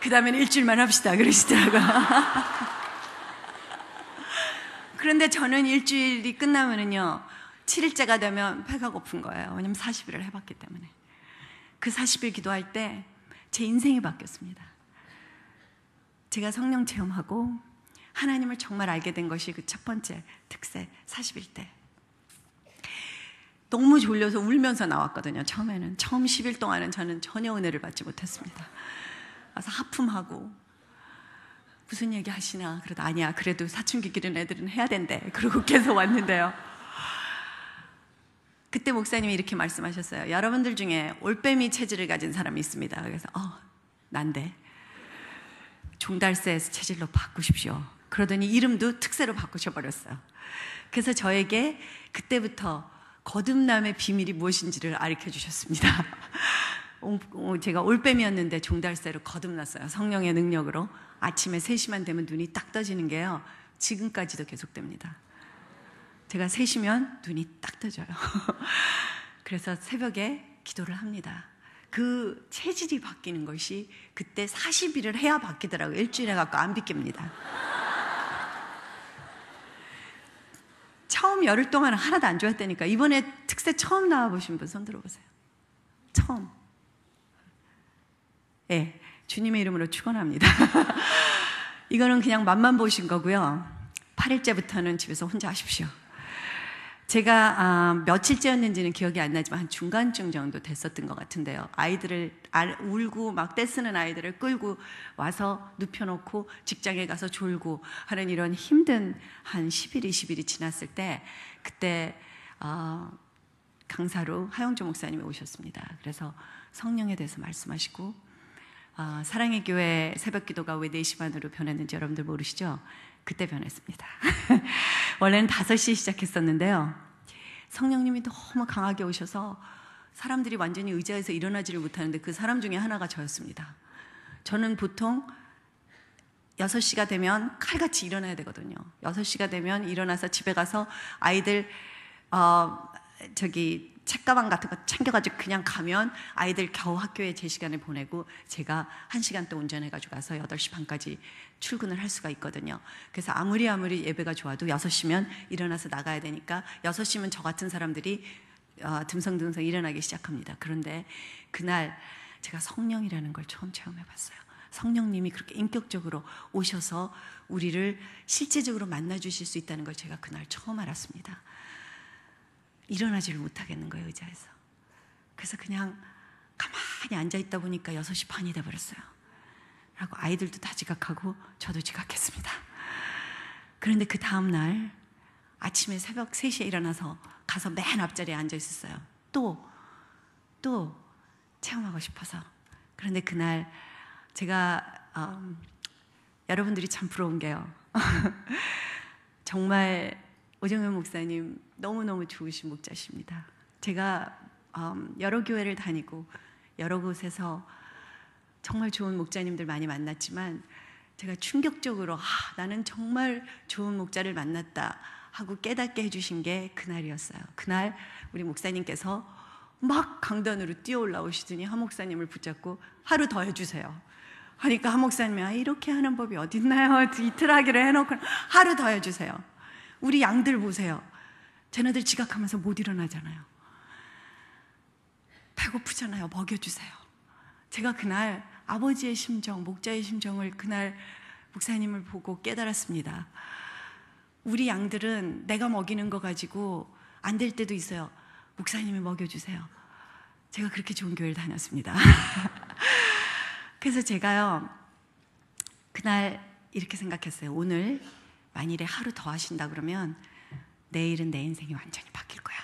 그 다음에는 일주일만 합시다. 그러시더라고 그런데 저는 일주일이 끝나면은요, 7일째가 되면 배가 고픈 거예요. 왜냐면 40일을 해봤기 때문에. 그 40일 기도할 때 제 인생이 바뀌었습니다. 제가 성령 체험하고 하나님을 정말 알게 된 것이 그 첫 번째 특세 40일 때 너무 졸려서 울면서 나왔거든요. 처음에는 처음 10일 동안은 저는 전혀 은혜를 받지 못했습니다. 그래서 하품하고 무슨 얘기 하시나 그래도 아니야 그래도 사춘기 기른 애들은 해야 된대 그러고 계속 왔는데요. 그때 목사님이 이렇게 말씀하셨어요. 여러분들 중에 올빼미 체질을 가진 사람이 있습니다. 그래서 어 난데 종달새 에서 체질로 바꾸십시오. 그러더니 이름도 특세로 바꾸셔버렸어요. 그래서 저에게 그때부터 거듭남의 비밀이 무엇인지를 알려 주셨습니다. 어, 어, 제가 올빼미였는데 종달새로 거듭났어요. 성령의 능력으로. 아침에 3시만 되면 눈이 딱 떠지는 게요. 지금까지도 계속됩니다. 제가 3시면 눈이 딱 떠져요. 그래서 새벽에 기도를 합니다. 그 체질이 바뀌는 것이 그때 40일을 해야 바뀌더라고요. 일주일에 갖고 안비뀝니다 처음 열흘 동안은 하나도 안 좋았다니까. 이번에 특세 처음 나와보신 분 손 들어보세요. 처음. 예. 네, 주님의 이름으로 축원합니다. 이거는 그냥 맛만 보신 거고요. 8일째부터는 집에서 혼자 하십시오. 제가 아, 며칠째였는지는 기억이 안 나지만 한 중간쯤 정도 됐었던 것 같은데요. 아이들을 울고 막 떼쓰는 아이들을 끌고 와서 눕혀놓고 직장에 가서 졸고 하는 이런 힘든 한 10일, 20일이 지났을 때 그때 어, 강사로 하영조 목사님이 오셨습니다. 그래서 성령에 대해서 말씀하시고 어, 사랑의 교회 새벽 기도가 왜 4시 반으로 변했는지 여러분들 모르시죠? 그때 변했습니다. 원래는 5시에 시작했었는데요. 성령님이 너무 강하게 오셔서 사람들이 완전히 의자에서 일어나지를 못하는데 그 사람 중에 하나가 저였습니다. 저는 보통 6시가 되면 칼같이 일어나야 되거든요. 6시가 되면 일어나서 집에 가서 아이들, 어, 저기, 책가방 같은 거 챙겨가지고 그냥 가면 아이들 겨우 학교에 제 시간을 보내고 제가 1시간 또 운전해가지고 가서 8시 반까지 출근을 할 수가 있거든요. 그래서 아무리 아무리 예배가 좋아도 6시면 일어나서 나가야 되니까 6시면 저 같은 사람들이 어, 듬성듬성 일어나기 시작합니다. 그런데 그날 제가 성령이라는 걸 처음 체험해 봤어요. 성령님이 그렇게 인격적으로 오셔서 우리를 실제적으로 만나 주실 수 있다는 걸 제가 그날 처음 알았습니다. 일어나지를 못하겠는 거예요, 의자에서. 그래서 그냥 가만히 앉아 있다 보니까 6시 반이 돼 버렸어요. 라고 아이들도 다 지각하고 저도 지각했습니다. 그런데 그 다음날 아침에 새벽 3시에 일어나서 가서 맨 앞자리에 앉아 있었어요. 또, 또 체험하고 싶어서. 그런데 그날 제가, 음, 여러분들이 참 부러운 게요. 정말 오정현 목사님 너무너무 좋으신 목자십니다. 제가 음, 여러 교회를 다니고 여러 곳에서 정말 좋은 목자님들 많이 만났지만 제가 충격적으로 아, 나는 정말 좋은 목자를 만났다 하고 깨닫게 해주신 게 그날이었어요. 그날 우리 목사님께서 막 강단으로 뛰어 올라오시더니 한 목사님을 붙잡고 하루 더 해주세요. 하니까 한 목사님이 아, 이렇게 하는 법이 어딨나요? 이틀 하기로 해놓고 하루 더 해주세요. 우리 양들 보세요. 쟤네들 지각하면서 못 일어나잖아요. 배고프잖아요. 먹여주세요. 제가 그날 아버지의 심정, 목자의 심정을 그날 목사님을 보고 깨달았습니다. 우리 양들은 내가 먹이는 거 가지고 안 될 때도 있어요. 목사님이 먹여주세요. 제가 그렇게 좋은 교회를 다녔습니다. 그래서 제가요, 그날 이렇게 생각했어요. 오늘 만일에 하루 더 하신다 그러면 내일은 내 인생이 완전히 바뀔 거야.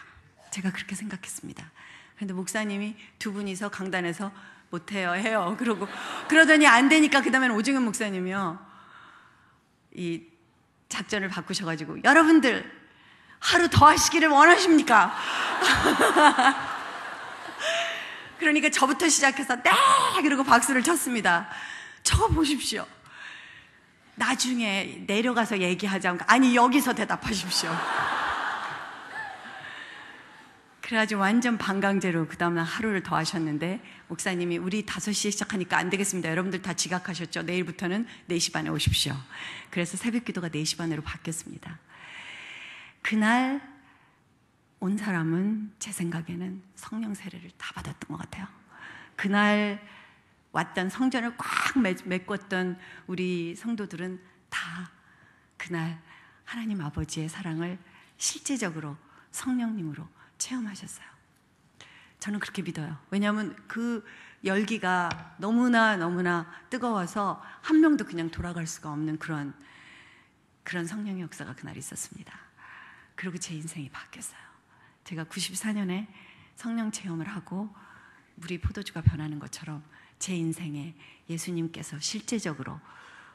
제가 그렇게 생각했습니다. 그런데 목사님이 두 분이서 강단에서 못해요, 해요. 그러고 그러더니 안 되니까 그 다음엔 오징은 목사님이요 이 작전을 바꾸셔가지고 여러분들 하루 더 하시기를 원하십니까? 그러니까 저부터 시작해서 네 그러고 박수를 쳤습니다. 저 보십시오. 나중에 내려가서 얘기하자. 아니 여기서 대답하십시오. 그래가지고 완전 방강제로 그 다음날 하루를 더 하셨는데 목사님이 우리 5시에 시작하니까 안 되겠습니다. 여러분들 다 지각하셨죠? 내일부터는 4시 반에 오십시오. 그래서 새벽 기도가 4시 반으로 바뀌었습니다. 그날 온 사람은 제 생각에는 성령 세례를 다 받았던 것 같아요. 그날 왔던 성전을 꽉 메꿨던 우리 성도들은 다 그날 하나님 아버지의 사랑을 실제적으로 성령님으로 체험하셨어요. 저는 그렇게 믿어요. 왜냐하면 그 열기가 너무나 너무나 뜨거워서 한 명도 그냥 돌아갈 수가 없는 그런 그런 성령 역사가 그날 있었습니다. 그리고 제 인생이 바뀌었어요. 제가 94년에 성령 체험을 하고 물이 포도주가 변하는 것처럼 제 인생에 예수님께서 실제적으로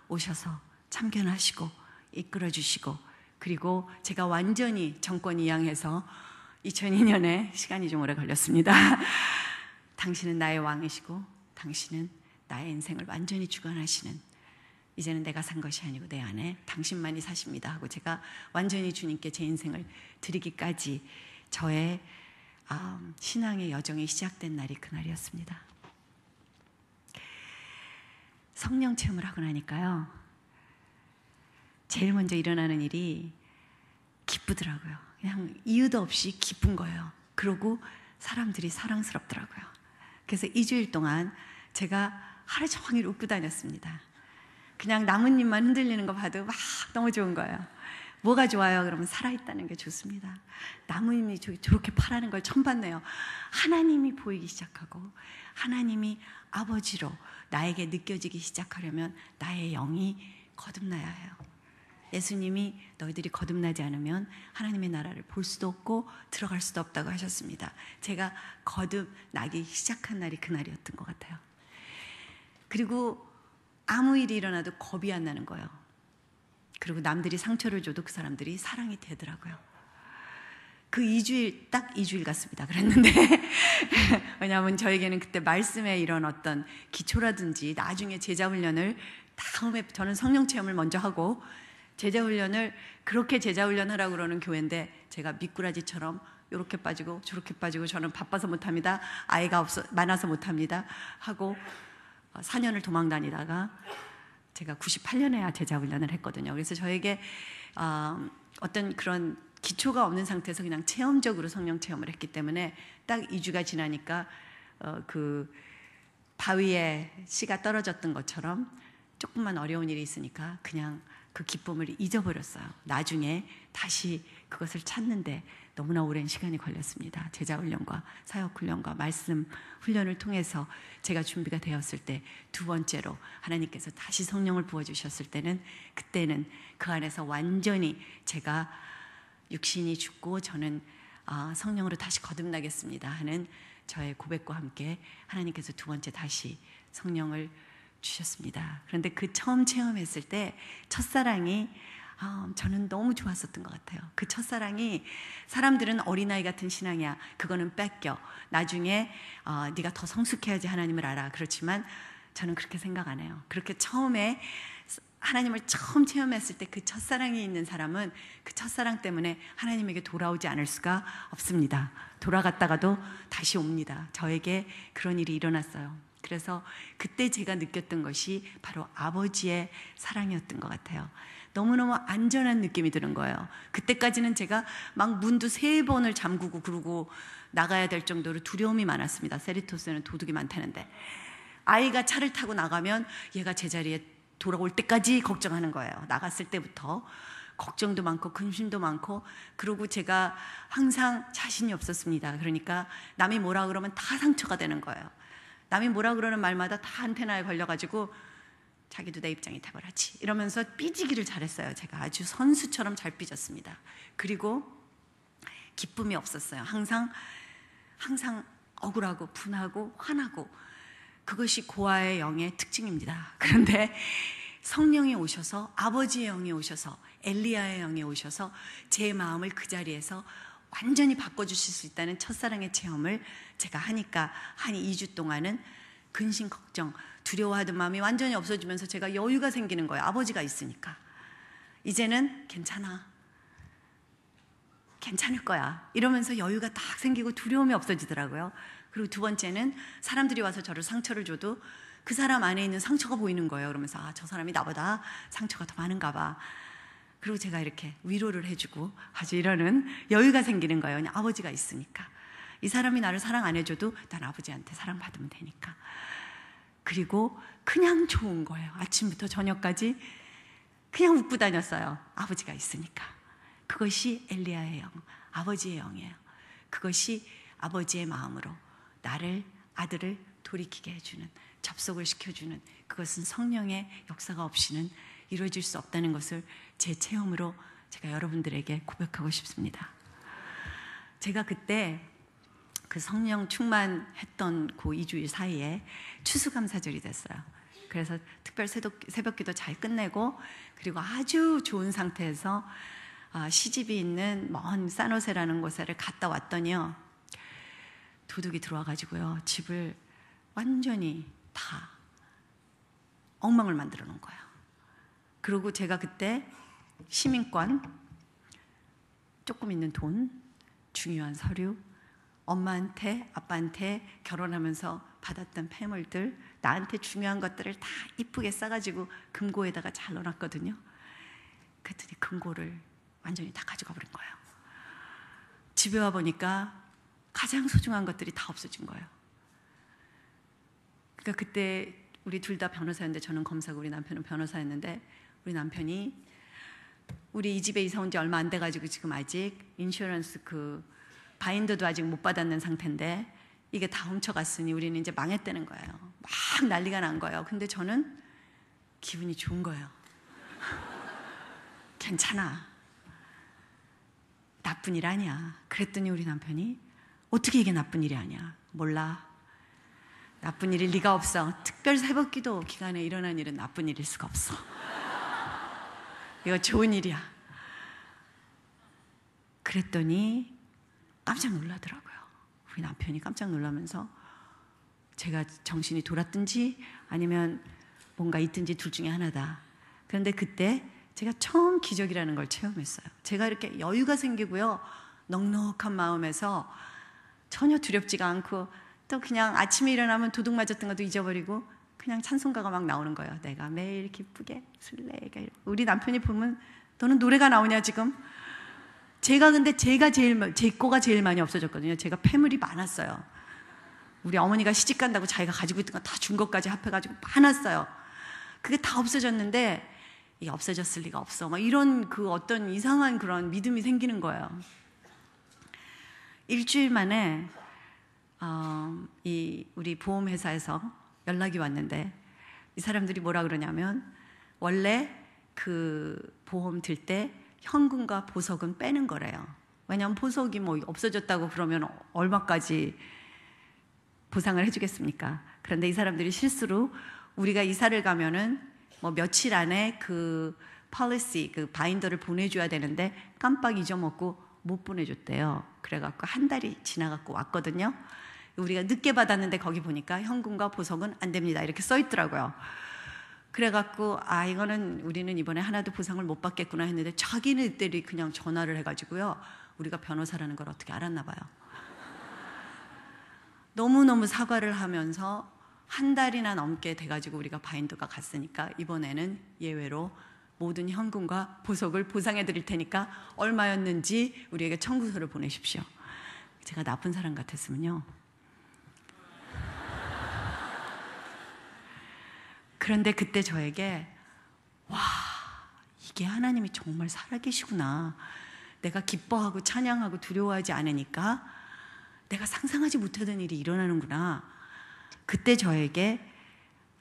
오셔서 참견하시고 이끌어 주시고 그리고 제가 완전히 정권 이양해서 2002년에 시간이 좀 오래 걸렸습니다. 당신은 나의 왕이시고 당신은 나의 인생을 완전히 주관하시는 이제는 내가 산 것이 아니고 내 안에 당신만이 사십니다 하고 제가 완전히 주님께 제 인생을 드리기까지 저의 아, 신앙의 여정이 시작된 날이 그날이었습니다. 성령 체험을 하고 나니까요. 제일 먼저 일어나는 일이 기쁘더라고요. 그냥 이유도 없이 기쁜 거예요. 그러고 사람들이 사랑스럽더라고요. 그래서 2주일 동안 제가 하루 종일 웃고 다녔습니다. 그냥 나뭇잎만 흔들리는 거 봐도 막 너무 좋은 거예요. 뭐가 좋아요? 그러면 살아있다는 게 좋습니다. 나뭇잎이 저렇게 파라는 걸 처음 봤네요. 하나님이 보이기 시작하고, 하나님이 아버지로 나에게 느껴지기 시작하려면 나의 영이 거듭나야 해요. 예수님이 너희들이 거듭나지 않으면 하나님의 나라를 볼 수도 없고 들어갈 수도 없다고 하셨습니다. 제가 거듭나기 시작한 날이 그날이었던 것 같아요. 그리고 아무 일이 일어나도 겁이 안 나는 거예요. 그리고 남들이 상처를 줘도 그 사람들이 사랑이 되더라고요. 그 2주일, 딱 2주일 같습니다. 그랬는데. 왜냐하면 저에게는 그때 말씀에 이런 어떤 기초라든지 나중에 제자훈련을 다음에 저는 성령 체험을 먼저 하고 제자 훈련을 그렇게 제자 훈련하라고 그러는 교회인데 제가 미꾸라지처럼 이렇게 빠지고 저렇게 빠지고 저는 바빠서 못합니다. 아이가 없어 많아서 못합니다. 하고 4년을 어, 도망다니다가 제가 98년에야 제자 훈련을 했거든요. 그래서 저에게 어, 어떤 그런 기초가 없는 상태에서 그냥 체험적으로 성령 체험을 했기 때문에 딱 2주가 지나니까 어, 그 바위에 씨가 떨어졌던 것처럼 조금만 어려운 일이 있으니까 그냥 그 기쁨을 잊어버렸어요. 나중에 다시 그것을 찾는데 너무나 오랜 시간이 걸렸습니다. 제자 훈련과 사역 훈련과 말씀 훈련을 통해서 제가 준비가 되었을 때 두 번째로 하나님께서 다시 성령을 부어 주셨을 때는 그때는 그 안에서 완전히 제가 육신이 죽고 저는 아, 성령으로 다시 거듭나겠습니다 하는 저의 고백과 함께 하나님께서 두 번째 다시 성령을 주셨습니다. 그런데 그 처음 체험했을 때 첫사랑이 아, 저는 너무 좋았었던 것 같아요. 그 첫사랑이 사람들은 어린아이 같은 신앙이야. 그거는 뺏겨. 나중에 어, 네가 더 성숙해야지 하나님을 알아. 그렇지만 저는 그렇게 생각 안 해요. 그렇게 처음에 하나님을 처음 체험했을 때 그 첫사랑이 있는 사람은 그 첫사랑 때문에 하나님에게 돌아오지 않을 수가 없습니다. 돌아갔다가도 다시 옵니다. 저에게 그런 일이 일어났어요. 그래서 그때 제가 느꼈던 것이 바로 아버지의 사랑이었던 것 같아요. 너무너무 안전한 느낌이 드는 거예요. 그때까지는 제가 막 문도 세 번을 잠그고 그러고 나가야 될 정도로 두려움이 많았습니다. 세리토스는 도둑이 많다는데. 아이가 차를 타고 나가면 얘가 제자리에 돌아올 때까지 걱정하는 거예요. 나갔을 때부터. 걱정도 많고 근심도 많고 그러고 제가 항상 자신이 없었습니다. 그러니까 남이 뭐라 그러면 다 상처가 되는 거예요. 남이 뭐라 그러는 말마다 다 안테나에 걸려가지고 자기도 내 입장이 돼버렸지 이러면서 삐지기를 잘했어요 제가 아주 선수처럼 잘 삐졌습니다 그리고 기쁨이 없었어요 항상 항상 억울하고 분하고 화나고 그것이 고아의 영의 특징입니다 그런데 성령이 오셔서 아버지의 영이 오셔서 엘리야의 영이 오셔서 제 마음을 그 자리에서 완전히 바꿔주실 수 있다는 첫사랑의 체험을 제가 하니까 한 2주 동안은 근심 걱정, 두려워하던 마음이 완전히 없어지면서 제가 여유가 생기는 거예요. 아버지가 있으니까. 이제는 괜찮아. 괜찮을 거야. 이러면서 여유가 딱 생기고 두려움이 없어지더라고요. 그리고 두 번째는 사람들이 와서 저를 상처를 줘도 그 사람 안에 있는 상처가 보이는 거예요. 그러면서 아, 저 사람이 나보다 상처가 더 많은가 봐. 그리고 제가 이렇게 위로를 해주고 아주 이러는 여유가 생기는 거예요. 아버지가 있으니까. 이 사람이 나를 사랑 안 해줘도 난 아버지한테 사랑받으면 되니까. 그리고 그냥 좋은 거예요. 아침부터 저녁까지 그냥 웃고 다녔어요. 아버지가 있으니까. 그것이 엘리아의 영, 아버지의 영이에요. 그것이 아버지의 마음으로 나를, 아들을 돌이키게 해주는, 접속을 시켜주는 그것은 성령의 역사가 없이는 이루어질 수 없다는 것을 제 체험으로 제가 여러분들에게 고백하고 싶습니다. 제가 그때 그 성령 충만했던 그 2주일 사이에 추수감사절이 됐어요. 그래서 특별 새벽, 새벽 기도 잘 끝내고 그리고 아주 좋은 상태에서 아, 시집이 있는 먼 사노세라는 곳에를 갔다 왔더니요. 도둑이 들어와가지고요. 집을 완전히 다 엉망을 만들어 놓은 거예요. 그리고 제가 그때 시민권, 조금 있는 돈, 중요한 서류, 엄마한테, 아빠한테 결혼하면서 받았던 폐물들 나한테 중요한 것들을 다 이쁘게 싸가지고 금고에다가 잘 넣어놨거든요. 그랬더니 금고를 완전히 다 가져가 버린 거예요. 집에 와 보니까 가장 소중한 것들이 다 없어진 거예요. 그러니까 그때 우리 둘 다 변호사였는데 저는 검사고 우리 남편은 변호사였는데 우리 남편이 우리 이 집에 이사 온 지 얼마 안 돼가지고 지금 아직 인슈런스 그 바인더도 아직 못 받았는 상태인데 이게 다 훔쳐갔으니 우리는 이제 망했다는 거예요. 막 난리가 난 거예요. 근데 저는 기분이 좋은 거예요. 괜찮아. 나쁜 일 아니야. 그랬더니 우리 남편이 어떻게 이게 나쁜 일이 아니야? 몰라. 나쁜 일이 리가 없어. 특별 새벽 기도 기간에 일어난 일은 나쁜 일일 수가 없어. 이거 좋은 일이야. 그랬더니 깜짝 놀라더라고요. 우리 남편이 깜짝 놀라면서 제가 정신이 돌았든지 아니면 뭔가 있든지 둘 중에 하나다. 그런데 그때 제가 처음 기적이라는 걸 체험했어요. 제가 이렇게 여유가 생기고요. 넉넉한 마음에서 전혀 두렵지가 않고 또 그냥 아침에 일어나면 도둑 맞았던 것도 잊어버리고 그냥 찬송가가 막 나오는 거예요. 내가 매일 기쁘게 슬레가 그러니까 우리 남편이 보면 너는 노래가 나오냐 지금? 제가 근데 제가 제일 제 거가 제일 많이 없어졌거든요. 제가 패물이 많았어요. 우리 어머니가 시집 간다고 자기가 가지고 있던 거 다 준 것까지 합해가지고 많았어요. 그게 다 없어졌는데 이 없어졌을 리가 없어. 막 이런 그 어떤 이상한 그런 믿음이 생기는 거예요. 일주일 만에 어, 이 우리 보험회사에서 연락이 왔는데 이 사람들이 뭐라 그러냐면 원래 그 보험 들 때 현금과 보석은 빼는 거래요. 왜냐하면 보석이 뭐 없어졌다고 그러면 얼마까지 보상을 해주겠습니까? 그런데 이 사람들이 실수로 우리가 이사를 가면은 뭐 며칠 안에 그 팔리시 그 바인더를 보내줘야 되는데 깜빡 잊어먹고 못 보내줬대요. 그래갖고 한 달이 지나갖고 왔거든요. 우리가 늦게 받았는데 거기 보니까 현금과 보석은 안 됩니다. 이렇게 써 있더라고요. 그래갖고 아 이거는 우리는 이번에 하나도 보상을 못 받겠구나 했는데 자기네들이 그냥 전화를 해가지고요 우리가 변호사라는 걸 어떻게 알았나 봐요 너무너무 사과를 하면서 한 달이나 넘게 돼가지고 우리가 바인드가 갔으니까 이번에는 예외로 모든 현금과 보석을 보상해 드릴 테니까 얼마였는지 우리에게 청구서를 보내십시오 제가 나쁜 사람 같았으면요 그런데 그때 저에게 와 이게 하나님이 정말 살아계시구나. 내가 기뻐하고 찬양하고 두려워하지 않으니까 내가 상상하지 못하던 일이 일어나는구나. 그때 저에게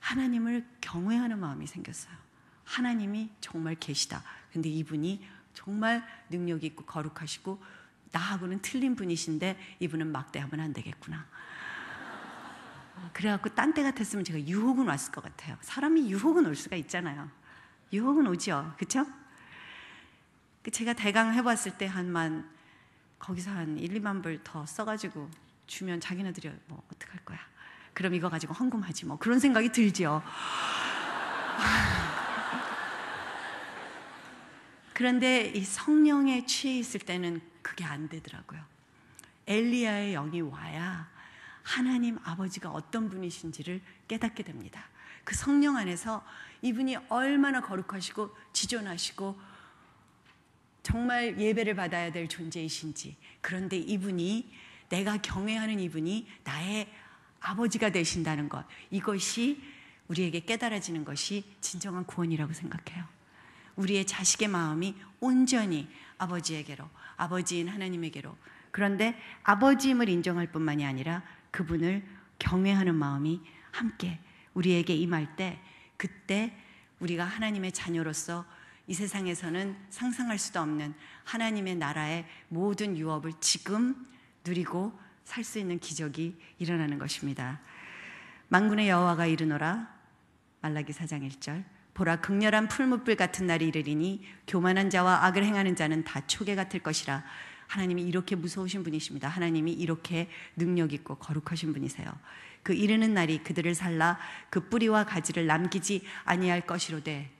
하나님을 경외하는 마음이 생겼어요. 하나님이 정말 계시다. 근데 이분이 정말 능력 있고 거룩하시고 나하고는 틀린 분이신데 이분은 막대하면 안 되겠구나. 그래갖고 딴 때 같았으면 제가 유혹은 왔을 것 같아요. 사람이 유혹은 올 수가 있잖아요. 유혹은 오죠. 그쵸? 그 제가 대강 해봤을 때 한만 거기서 한 1, 2만 불 더 써가지고 주면 자기네들이 뭐 어떡할 거야. 그럼 이거 가지고 헌금하지 뭐 그런 생각이 들지요. 그런데 이 성령에 취해 있을 때는 그게 안 되더라고요. 엘리야의 영이 와야 하나님 아버지가 어떤 분이신지를 깨닫게 됩니다. 그 성령 안에서 이분이 얼마나 거룩하시고 지존하시고 정말 예배를 받아야 될 존재이신지 그런데 이분이 내가 경외하는 이분이 나의 아버지가 되신다는 것 이것이 우리에게 깨달아지는 것이 진정한 구원이라고 생각해요. 우리의 자식의 마음이 온전히 아버지에게로 아버지인 하나님에게로 그런데 아버지임을 인정할 뿐만이 아니라 그분을 경외하는 마음이 함께 우리에게 임할 때 그때 우리가 하나님의 자녀로서 이 세상에서는 상상할 수도 없는 하나님의 나라의 모든 유업을 지금 누리고 살 수 있는 기적이 일어나는 것입니다. 망군의 여호와가 이르노라 말라기 사장 1절 보라 극렬한 풀무불 같은 날이 이르리니 교만한 자와 악을 행하는 자는 다 초계 같을 것이라 하나님이 이렇게 무서우신 분이십니다. 하나님이 이렇게 능력 있고 거룩하신 분이세요. 그 이르는 날이 그들을 살라 그 뿌리와 가지를 남기지 아니할 것이로되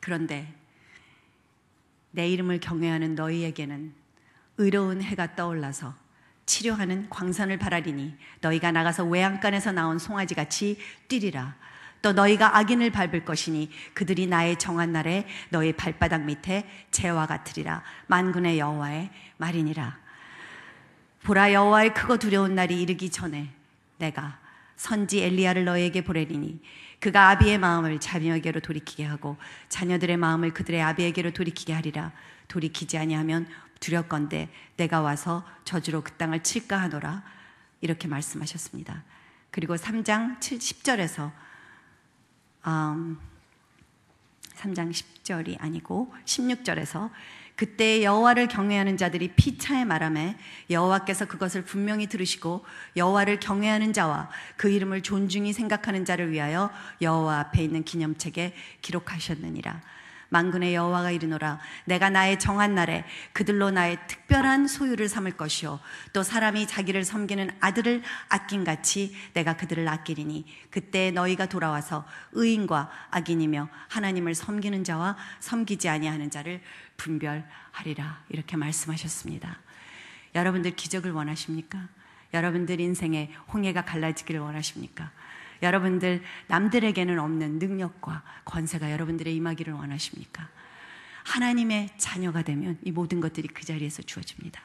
그런데 내 이름을 경외하는 너희에게는 의로운 해가 떠올라서 치료하는 광선을 바라리니 너희가 나가서 외양간에서 나온 송아지같이 뛰리라 또 너희가 악인을 밟을 것이니 그들이 나의 정한 날에 너희 발바닥 밑에 재와 같으리라 만군의 여호와의 말이니라 보라 여호와의 크고 두려운 날이 이르기 전에 내가 선지 엘리야를 너에게 희 보내리니 그가 아비의 마음을 자녀에게로 돌이키게 하고 자녀들의 마음을 그들의 아비에게로 돌이키게 하리라 돌이키지 아니하면 두렵건데 내가 와서 저주로 그 땅을 칠까 하노라 이렇게 말씀하셨습니다. 그리고 3장 7, 10절에서 음, 3장 10절이 아니고 16절에서 그때 여호와를 경외하는 자들이 피차에 말함에 여호와께서 그것을 분명히 들으시고 여호와를 경외하는 자와 그 이름을 존중히 생각하는 자를 위하여 여호와 앞에 있는 기념책에 기록하셨느니라. 만군의 여호와가 이르노라 내가 나의 정한 날에 그들로 나의 특별한 소유를 삼을 것이요 또 사람이 자기를 섬기는 아들을 아낀 같이 내가 그들을 아끼리니 그때 너희가 돌아와서 의인과 악인이며 하나님을 섬기는 자와 섬기지 아니하는 자를 분별하리라 이렇게 말씀하셨습니다. 여러분들 기적을 원하십니까? 여러분들 인생에 홍해가 갈라지기를 원하십니까? 여러분들 남들에게는 없는 능력과 권세가 여러분들의 임하기를 원하십니까? 하나님의 자녀가 되면 이 모든 것들이 그 자리에서 주어집니다.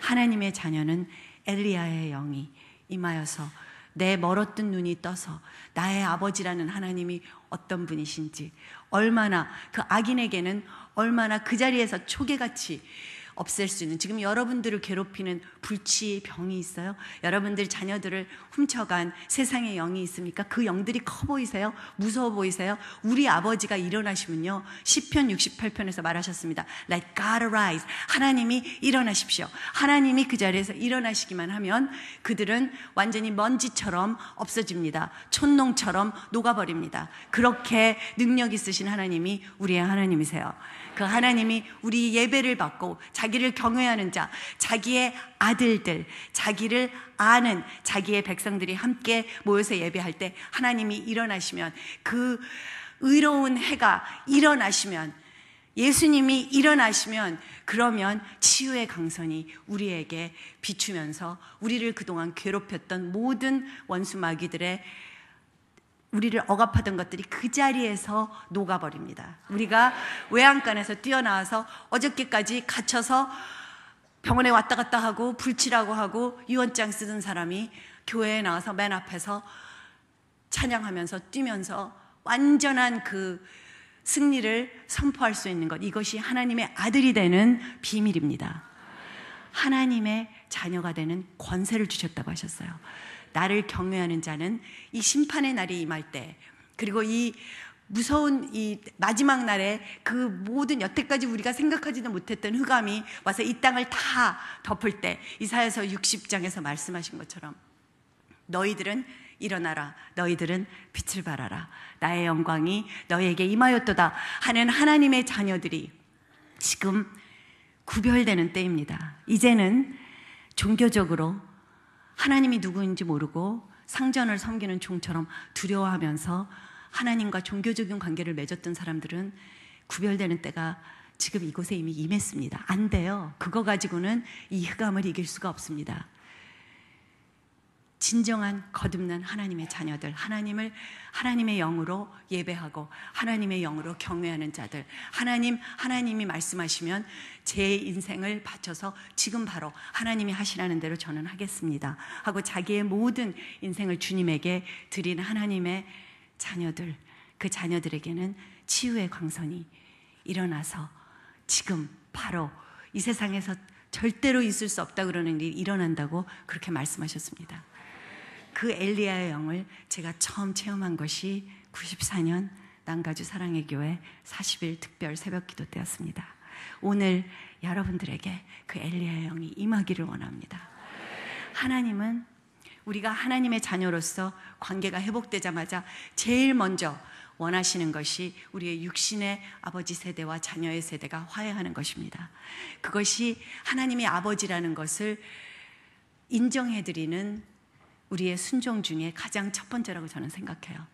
하나님의 자녀는 엘리야의 영이 임하여서 내 멀었던 눈이 떠서 나의 아버지라는 하나님이 어떤 분이신지 얼마나 그 악인에게는 얼마나 그 자리에서 초계같이 없앨 수 있는 지금 여러분들을 괴롭히는 불치 병이 있어요. 여러분들 자녀들을 훔쳐간 세상의 영이 있습니까? 그 영들이 커 보이세요? 무서워 보이세요? 우리 아버지가 일어나시면요. 시편 68편에서 말하셨습니다. Let God arise. 하나님이 일어나십시오. 하나님이 그 자리에서 일어나시기만 하면 그들은 완전히 먼지처럼 없어집니다. 촌농처럼 녹아버립니다. 그렇게 능력 있으신 하나님이 우리의 하나님이세요. 그 하나님이 우리 예배를 받고 자기를 경외하는 자, 자기의 아들들, 자기를 아는 자기의 백성들이 함께 모여서 예배할 때 하나님이 일어나시면 그 의로운 해가 일어나시면 예수님이 일어나시면 그러면 치유의 강선이 우리에게 비추면서 우리를 그동안 괴롭혔던 모든 원수 마귀들의 우리를 억압하던 것들이 그 자리에서 녹아버립니다. 우리가 외양간에서 뛰어나와서 어저께까지 갇혀서 병원에 왔다 갔다 하고 불치라고 하고 유언장 쓰던 사람이 교회에 나와서 맨 앞에서 찬양하면서 뛰면서 완전한 그 승리를 선포할 수 있는 것. 이것이 하나님의 아들이 되는 비밀입니다. 하나님의 자녀가 되는 권세를 주셨다고 하셨어요. 나를 경외하는 자는 이 심판의 날이 임할 때 그리고 이 무서운 이 마지막 날에 그 모든 여태까지 우리가 생각하지도 못했던 흑암이 와서 이 땅을 다 덮을 때 이사야서 60장에서 말씀하신 것처럼 너희들은 일어나라 너희들은 빛을 발하라 나의 영광이 너희에게 임하였도다 하는 하나님의 자녀들이 지금 구별되는 때입니다. 이제는 종교적으로 하나님이 누구인지 모르고 상전을 섬기는 종처럼 두려워하면서 하나님과 종교적인 관계를 맺었던 사람들은 구별되는 때가 지금 이곳에 이미 임했습니다. 안 돼요. 그거 가지고는 이 흑암을 이길 수가 없습니다. 진정한 거듭난 하나님의 자녀들, 하나님을 하나님의 영으로 예배하고 하나님의 영으로 경외하는 자들, 하나님 하나님이 말씀하시면 제 인생을 바쳐서 지금 바로 하나님이 하시라는 대로 저는 하겠습니다. 하고 자기의 모든 인생을 주님에게 드린 하나님의 자녀들, 그 자녀들에게는 치유의 광선이 일어나서 지금 바로 이 세상에서 절대로 있을 수 없다 그러는 일이 일어난다고 그렇게 말씀하셨습니다. 그 엘리야의 영을 제가 처음 체험한 것이 94년 난가주 사랑의 교회 40일 특별 새벽 기도 때였습니다. 오늘 여러분들에게 그 엘리야의 영이 임하기를 원합니다. 하나님은 우리가 하나님의 자녀로서 관계가 회복되자마자 제일 먼저 원하시는 것이 우리의 육신의 아버지 세대와 자녀의 세대가 화해하는 것입니다. 그것이 하나님의 아버지라는 것을 인정해드리는 우리의 순종 중에 가장 첫 번째라고 저는 생각해요.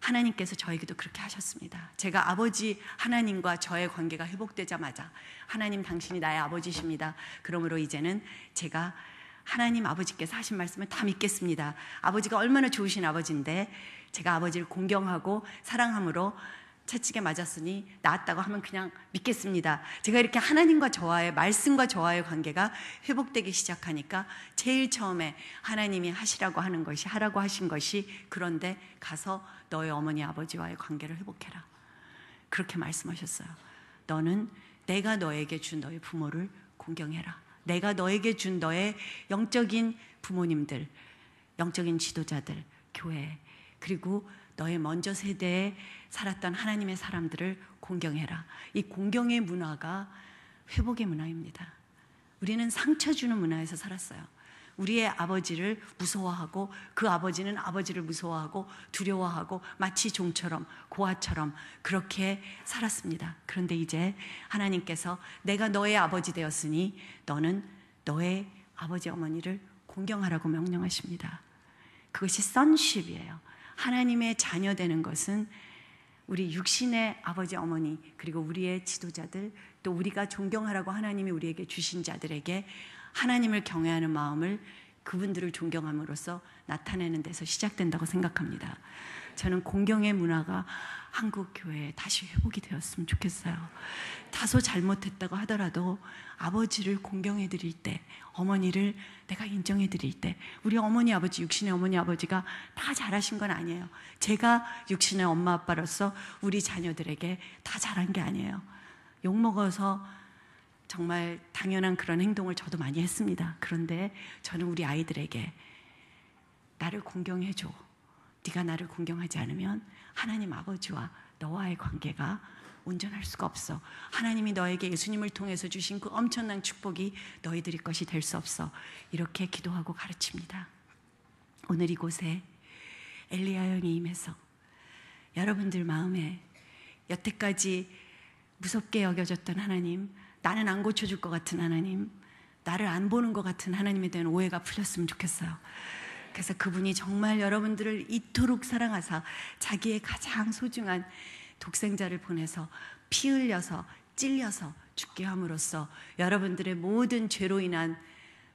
하나님께서 저에게도 그렇게 하셨습니다. 제가 아버지 하나님과 저의 관계가 회복되자마자 하나님 당신이 나의 아버지십니다. 그러므로 이제는 제가 하나님 아버지께서 하신 말씀을 다 믿겠습니다. 아버지가 얼마나 좋으신 아버지인데 제가 아버지를 공경하고 사랑함으로 채찍에 맞았으니 나았다고 하면 그냥 믿겠습니다. 제가 이렇게 하나님과 저와의 말씀과 저와의 관계가 회복되기 시작하니까 제일 처음에 하나님이 하시라고 하는 것이 하라고 하신 것이 그런데 가서 너의 어머니 아버지와의 관계를 회복해라. 그렇게 말씀하셨어요. 너는 내가 너에게 준 너의 부모를 공경해라. 내가 너에게 준 너의 영적인 부모님들, 영적인 지도자들, 교회, 그리고 너의 먼저 세대에 살았던 하나님의 사람들을 공경해라. 이 공경의 문화가 회복의 문화입니다. 우리는 상처 주는 문화에서 살았어요. 우리의 아버지를 무서워하고 그 아버지는 아버지를 무서워하고 두려워하고 마치 종처럼 고아처럼 그렇게 살았습니다. 그런데 이제 하나님께서 내가 너의 아버지 되었으니 너는 너의 아버지 어머니를 공경하라고 명령하십니다. 그것이 선십이에요. 하나님의 자녀 되는 것은 우리 육신의 아버지 어머니 그리고 우리의 지도자들 또 우리가 존경하라고 하나님이 우리에게 주신 자들에게 하나님을 경외하는 마음을 그분들을 존경함으로써 나타내는 데서 시작된다고 생각합니다. 저는 공경의 문화가 한국 교회에 다시 회복이 되었으면 좋겠어요. 다소 잘못했다고 하더라도 아버지를 공경해 드릴 때, 어머니를 내가 인정해 드릴 때, 우리 어머니 아버지, 육신의 어머니 아버지가 다 잘하신 건 아니에요. 제가 육신의 엄마 아빠로서 우리 자녀들에게 다 잘한 게 아니에요. 욕먹어서 정말 당연한 그런 행동을 저도 많이 했습니다. 그런데 저는 우리 아이들에게 나를 공경해 줘. 네가 나를 공경하지 않으면 하나님 아버지와 너와의 관계가 온전할 수가 없어. 하나님이 너에게 예수님을 통해서 주신 그 엄청난 축복이 너희들의 것이 될 수 없어. 이렇게 기도하고 가르칩니다. 오늘 이곳에 엘리야 형이 임해서 여러분들 마음에 여태까지 무섭게 여겨졌던 하나님, 나는 안 고쳐줄 것 같은 하나님, 나를 안 보는 것 같은 하나님에 대한 오해가 풀렸으면 좋겠어요. 그래서 그분이 정말 여러분들을 이토록 사랑하사 자기의 가장 소중한 독생자를 보내서 피 흘려서 찔려서 죽게 함으로써 여러분들의 모든 죄로 인한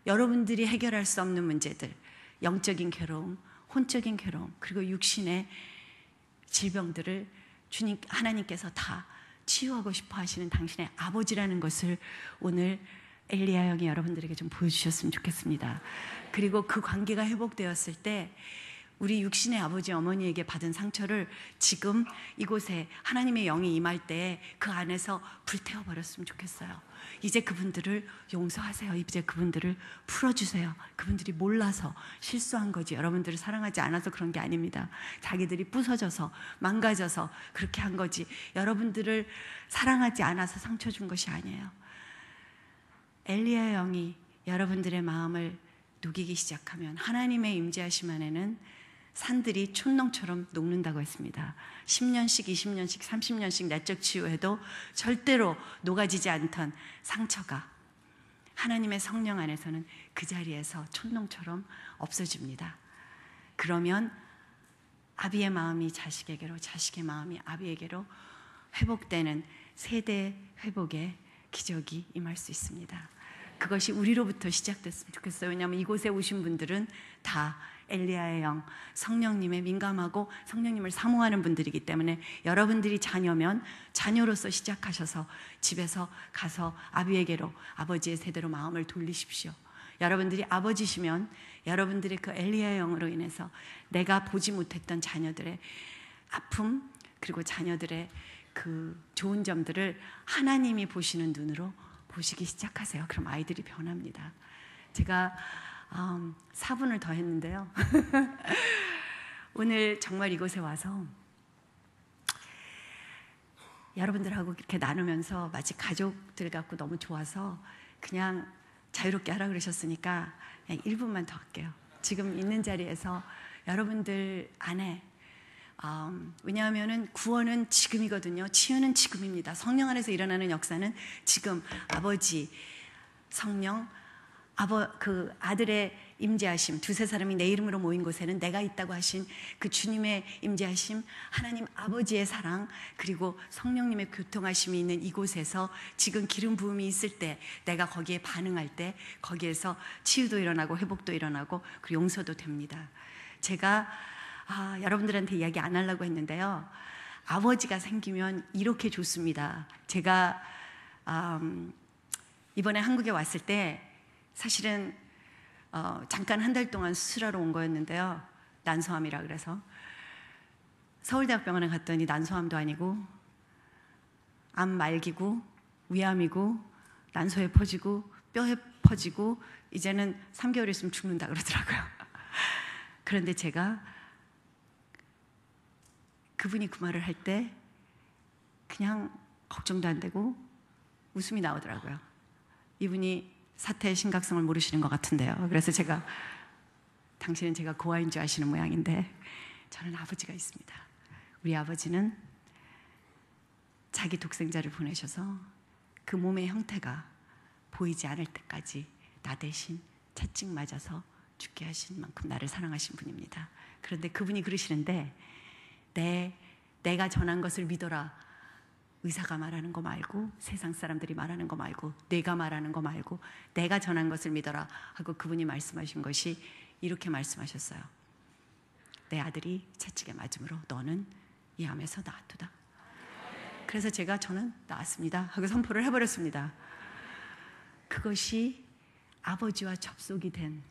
여러분들이 해결할 수 없는 문제들, 영적인 괴로움, 혼적인 괴로움, 그리고 육신의 질병들을 주님 하나님께서 다 치유하고 싶어 하시는 당신의 아버지라는 것을 오늘 엘리야 형이 여러분들에게 좀 보여주셨으면 좋겠습니다. 그리고 그 관계가 회복되었을 때 우리 육신의 아버지 어머니에게 받은 상처를 지금 이곳에 하나님의 영이 임할 때 그 안에서 불태워 버렸으면 좋겠어요. 이제 그분들을 용서하세요. 이제 그분들을 풀어주세요. 그분들이 몰라서 실수한 거지. 여러분들을 사랑하지 않아서 그런 게 아닙니다. 자기들이 부서져서 망가져서 그렇게 한 거지. 여러분들을 사랑하지 않아서 상처 준 것이 아니에요. 엘리야 영이 여러분들의 마음을 녹이기 시작하면 하나님의 임재하심 안에는 산들이 촌농처럼 녹는다고 했습니다. 10년씩, 20년씩, 30년씩 내적 치유해도 절대로 녹아지지 않던 상처가 하나님의 성령 안에서는 그 자리에서 촌농처럼 없어집니다. 그러면 아비의 마음이 자식에게로, 자식의 마음이 아비에게로 회복되는 세대 회복의 기적이 임할 수 있습니다. 그것이 우리로부터 시작됐으면 좋겠어요. 왜냐하면 이곳에 오신 분들은 다 엘리야의 영, 성령님에 민감하고 성령님을 사모하는 분들이기 때문에 여러분들이 자녀면 자녀로서 시작하셔서 집에서 가서 아비에게로 아버지의 세대로 마음을 돌리십시오. 여러분들이 아버지시면 여러분들의 그 엘리야의 영으로 인해서 내가 보지 못했던 자녀들의 아픔 그리고 자녀들의 그 좋은 점들을 하나님이 보시는 눈으로 보시기 시작하세요. 그럼 아이들이 변합니다. 제가 음, 4분을 더 했는데요. 오늘 정말 이곳에 와서 여러분들하고 이렇게 나누면서 마치 가족들 같고 너무 좋아서 그냥 자유롭게 하라 그러셨으니까 그냥 1분만 더 할게요. 지금 있는 자리에서 여러분들 안에 어, 아, 음, 왜냐하면 구원은 지금이거든요. 치유는 지금입니다. 성령 안에서 일어나는 역사는 지금 아버지 성령 아버 그 아들의 임재하심 두세 사람이 내 이름으로 모인 곳에는 내가 있다고 하신 그 주님의 임재하심 하나님 아버지의 사랑 그리고 성령님의 교통하심이 있는 이곳에서 지금 기름 부음이 있을 때 내가 거기에 반응할 때 거기에서 치유도 일어나고 회복도 일어나고 그리고 용서도 됩니다. 제가 아, 여러분들한테 이야기 안 하려고 했는데요. 아버지가 생기면 이렇게 좋습니다. 제가 음, 이번에 한국에 왔을 때 사실은 어, 잠깐 한 달 동안 수술하러 온 거였는데요. 난소암이라 그래서 서울대학병원에 갔더니 난소암도 아니고 암 말기고 위암이고 난소에 퍼지고 뼈에 퍼지고 이제는 3개월 있으면 죽는다 그러더라고요. 그런데 제가 그분이 그 말을 할 때 그냥 걱정도 안 되고 웃음이 나오더라고요. 이분이 사태의 심각성을 모르시는 것 같은데요. 그래서 제가 당신은 제가 고아인 줄 아시는 모양인데 저는 아버지가 있습니다. 우리 아버지는 자기 독생자를 보내셔서 그 몸의 형태가 보이지 않을 때까지 나 대신 채찍 맞아서 죽게 하신 만큼 나를 사랑하신 분입니다. 그런데 그분이 그러시는데 때 네, 내가 전한 것을 믿어라. 의사가 말하는 거 말고 세상 사람들이 말하는 거 말고 내가 말하는 거 말고 내가 전한 것을 믿어라 하고 그분이 말씀하신 것이 이렇게 말씀하셨어요. 내 아들이 채찍에 맞으므로 너는 이 암에서 나았다 그래서 제가 저는 나았습니다 하고 선포를 해버렸습니다. 그것이 아버지와 접속이 된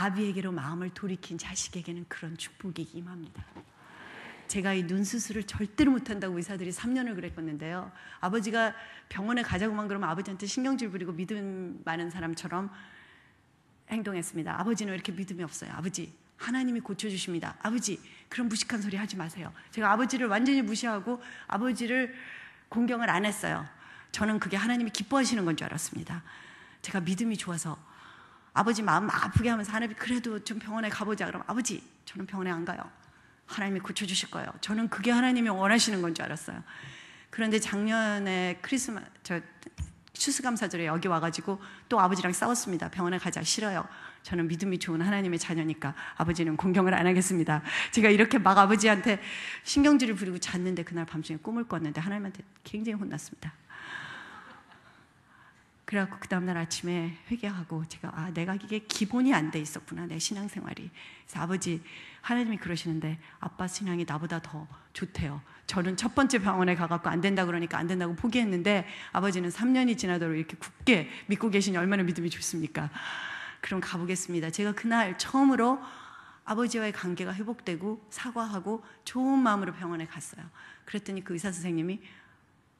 아비에게로 마음을 돌이킨 자식에게는 그런 축복이 임합니다. 제가 이 눈 수술을 절대로 못한다고 의사들이 3년을 그랬었는데요. 아버지가 병원에 가자고만 그러면 아버지한테 신경질 부리고 믿음 많은 사람처럼 행동했습니다. 아버지는 왜 이렇게 믿음이 없어요? 아버지, 하나님이 고쳐주십니다. 아버지, 그런 무식한 소리 하지 마세요. 제가 아버지를 완전히 무시하고 아버지를 공경을 안 했어요. 저는 그게 하나님이 기뻐하시는 건 줄 알았습니다. 제가 믿음이 좋아서 아버지 마음 아프게 하면 산업이 그래도 좀 병원에 가보자 그러면 아버지 저는 병원에 안 가요. 하나님이 고쳐주실 거예요. 저는 그게 하나님이 원하시는 건 줄 알았어요. 그런데 작년에 크리스마 스저 추수감사절에 여기 와가지고 또 아버지랑 싸웠습니다. 병원에 가자 싫어요. 저는 믿음이 좋은 하나님의 자녀니까 아버지는 공경을 안 하겠습니다. 제가 이렇게 막 아버지한테 신경질을 부리고 잤는데 그날 밤중에 꿈을 꿨는데 하나님한테 굉장히 혼났습니다. 그래갖고 그 다음날 아침에 회개하고 제가 아 내가 이게 기본이 안 돼 있었구나 내 신앙생활이 그래서 아버지 하나님이 그러시는데 아빠 신앙이 나보다 더 좋대요 저는 첫 번째 병원에 가갖고 안 된다 그러니까 안 된다고 포기했는데 아버지는 3년이 지나도록 이렇게 굳게 믿고 계시니 얼마나 믿음이 좋습니까 그럼 가보겠습니다 제가 그날 처음으로 아버지와의 관계가 회복되고 사과하고 좋은 마음으로 병원에 갔어요 그랬더니 그 의사 선생님이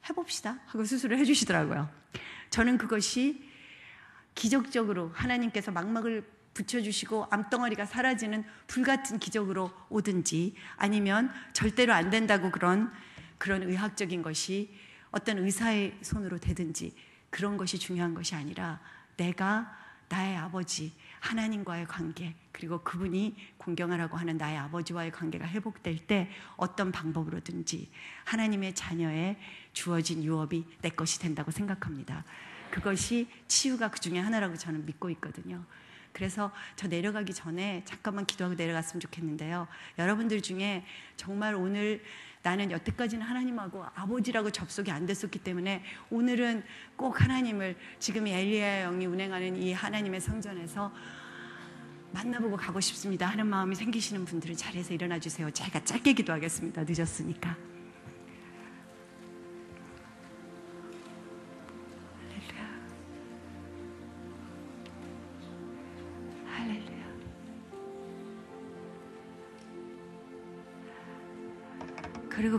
해봅시다 하고 수술을 해주시더라고요. 저는 그것이 기적적으로 하나님께서 망막을 붙여주시고 암덩어리가 사라지는 불같은 기적으로 오든지 아니면 절대로 안 된다고 그런 그런 의학적인 것이 어떤 의사의 손으로 되든지 그런 것이 중요한 것이 아니라 내가 나의 아버지 하나님과의 관계 그리고 그분이 공경하라고 하는 나의 아버지와의 관계가 회복될 때 어떤 방법으로든지 하나님의 자녀의 주어진 유업이 내 것이 된다고 생각합니다. 그것이 치유가 그 중에 하나라고 저는 믿고 있거든요. 그래서 저 내려가기 전에 잠깐만 기도하고 내려갔으면 좋겠는데요. 여러분들 중에 정말 오늘 나는 여태까지는 하나님하고 아버지라고 접속이 안 됐었기 때문에 오늘은 꼭 하나님을 지금 엘리야 영이 운행하는 이 하나님의 성전에서 만나보고 가고 싶습니다 하는 마음이 생기시는 분들은 자리에서 일어나 주세요. 제가 짧게 기도하겠습니다. 늦었으니까.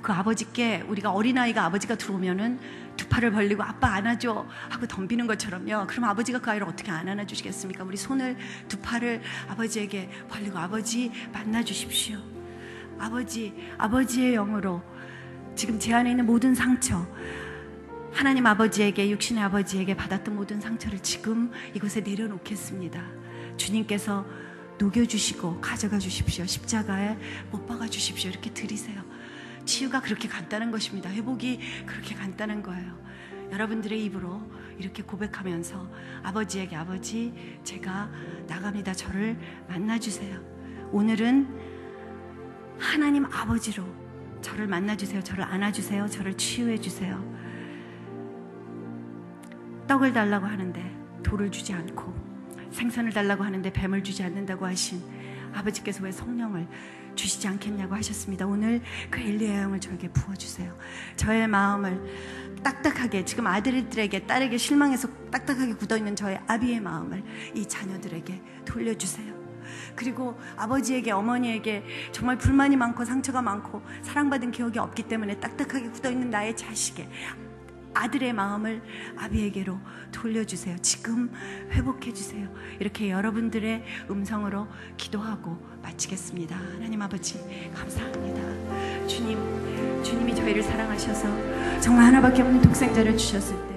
그리고 그 아버지께 우리가 어린아이가 아버지가 들어오면은 두 팔을 벌리고 아빠 안아줘 하고 덤비는 것처럼요. 그럼 아버지가 그 아이를 어떻게 안 안아주시겠습니까? 우리 손을 두 팔을 아버지에게 벌리고 아버지 만나주십시오. 아버지, 아버지의 영으로 지금 제 안에 있는 모든 상처, 하나님 아버지에게, 육신의 아버지에게 받았던 모든 상처를 지금 이곳에 내려놓겠습니다. 주님께서 녹여주시고 가져가 주십시오. 십자가에 못 박아 주십시오. 이렇게 드리세요. 치유가 그렇게 간다는 것입니다. 회복이 그렇게 간다는 거예요. 여러분들의 입으로 이렇게 고백하면서 아버지에게 아버지 제가 나갑니다. 저를 만나주세요. 오늘은 하나님 아버지로 저를 만나주세요. 저를 안아주세요. 저를 치유해주세요. 떡을 달라고 하는데 돌을 주지 않고 생선을 달라고 하는데 뱀을 주지 않는다고 하신 아버지께서 왜 성령을 주시지 않겠냐고 하셨습니다. 오늘 그 엘리의 영을 저에게 부어주세요. 저의 마음을 딱딱하게 지금 아들들에게 딸에게 실망해서 딱딱하게 굳어있는 저의 아비의 마음을 이 자녀들에게 돌려주세요. 그리고 아버지에게 어머니에게 정말 불만이 많고 상처가 많고 사랑받은 기억이 없기 때문에 딱딱하게 굳어있는 나의 자식에 아들의 마음을 아비에게로 돌려주세요. 지금 회복해주세요. 이렇게 여러분들의 음성으로 기도하고 마치겠습니다. 하나님 아버지, 감사합니다. 주님, 주님이 저희를 사랑하셔서 정말 하나밖에 없는 독생자를 주셨을 때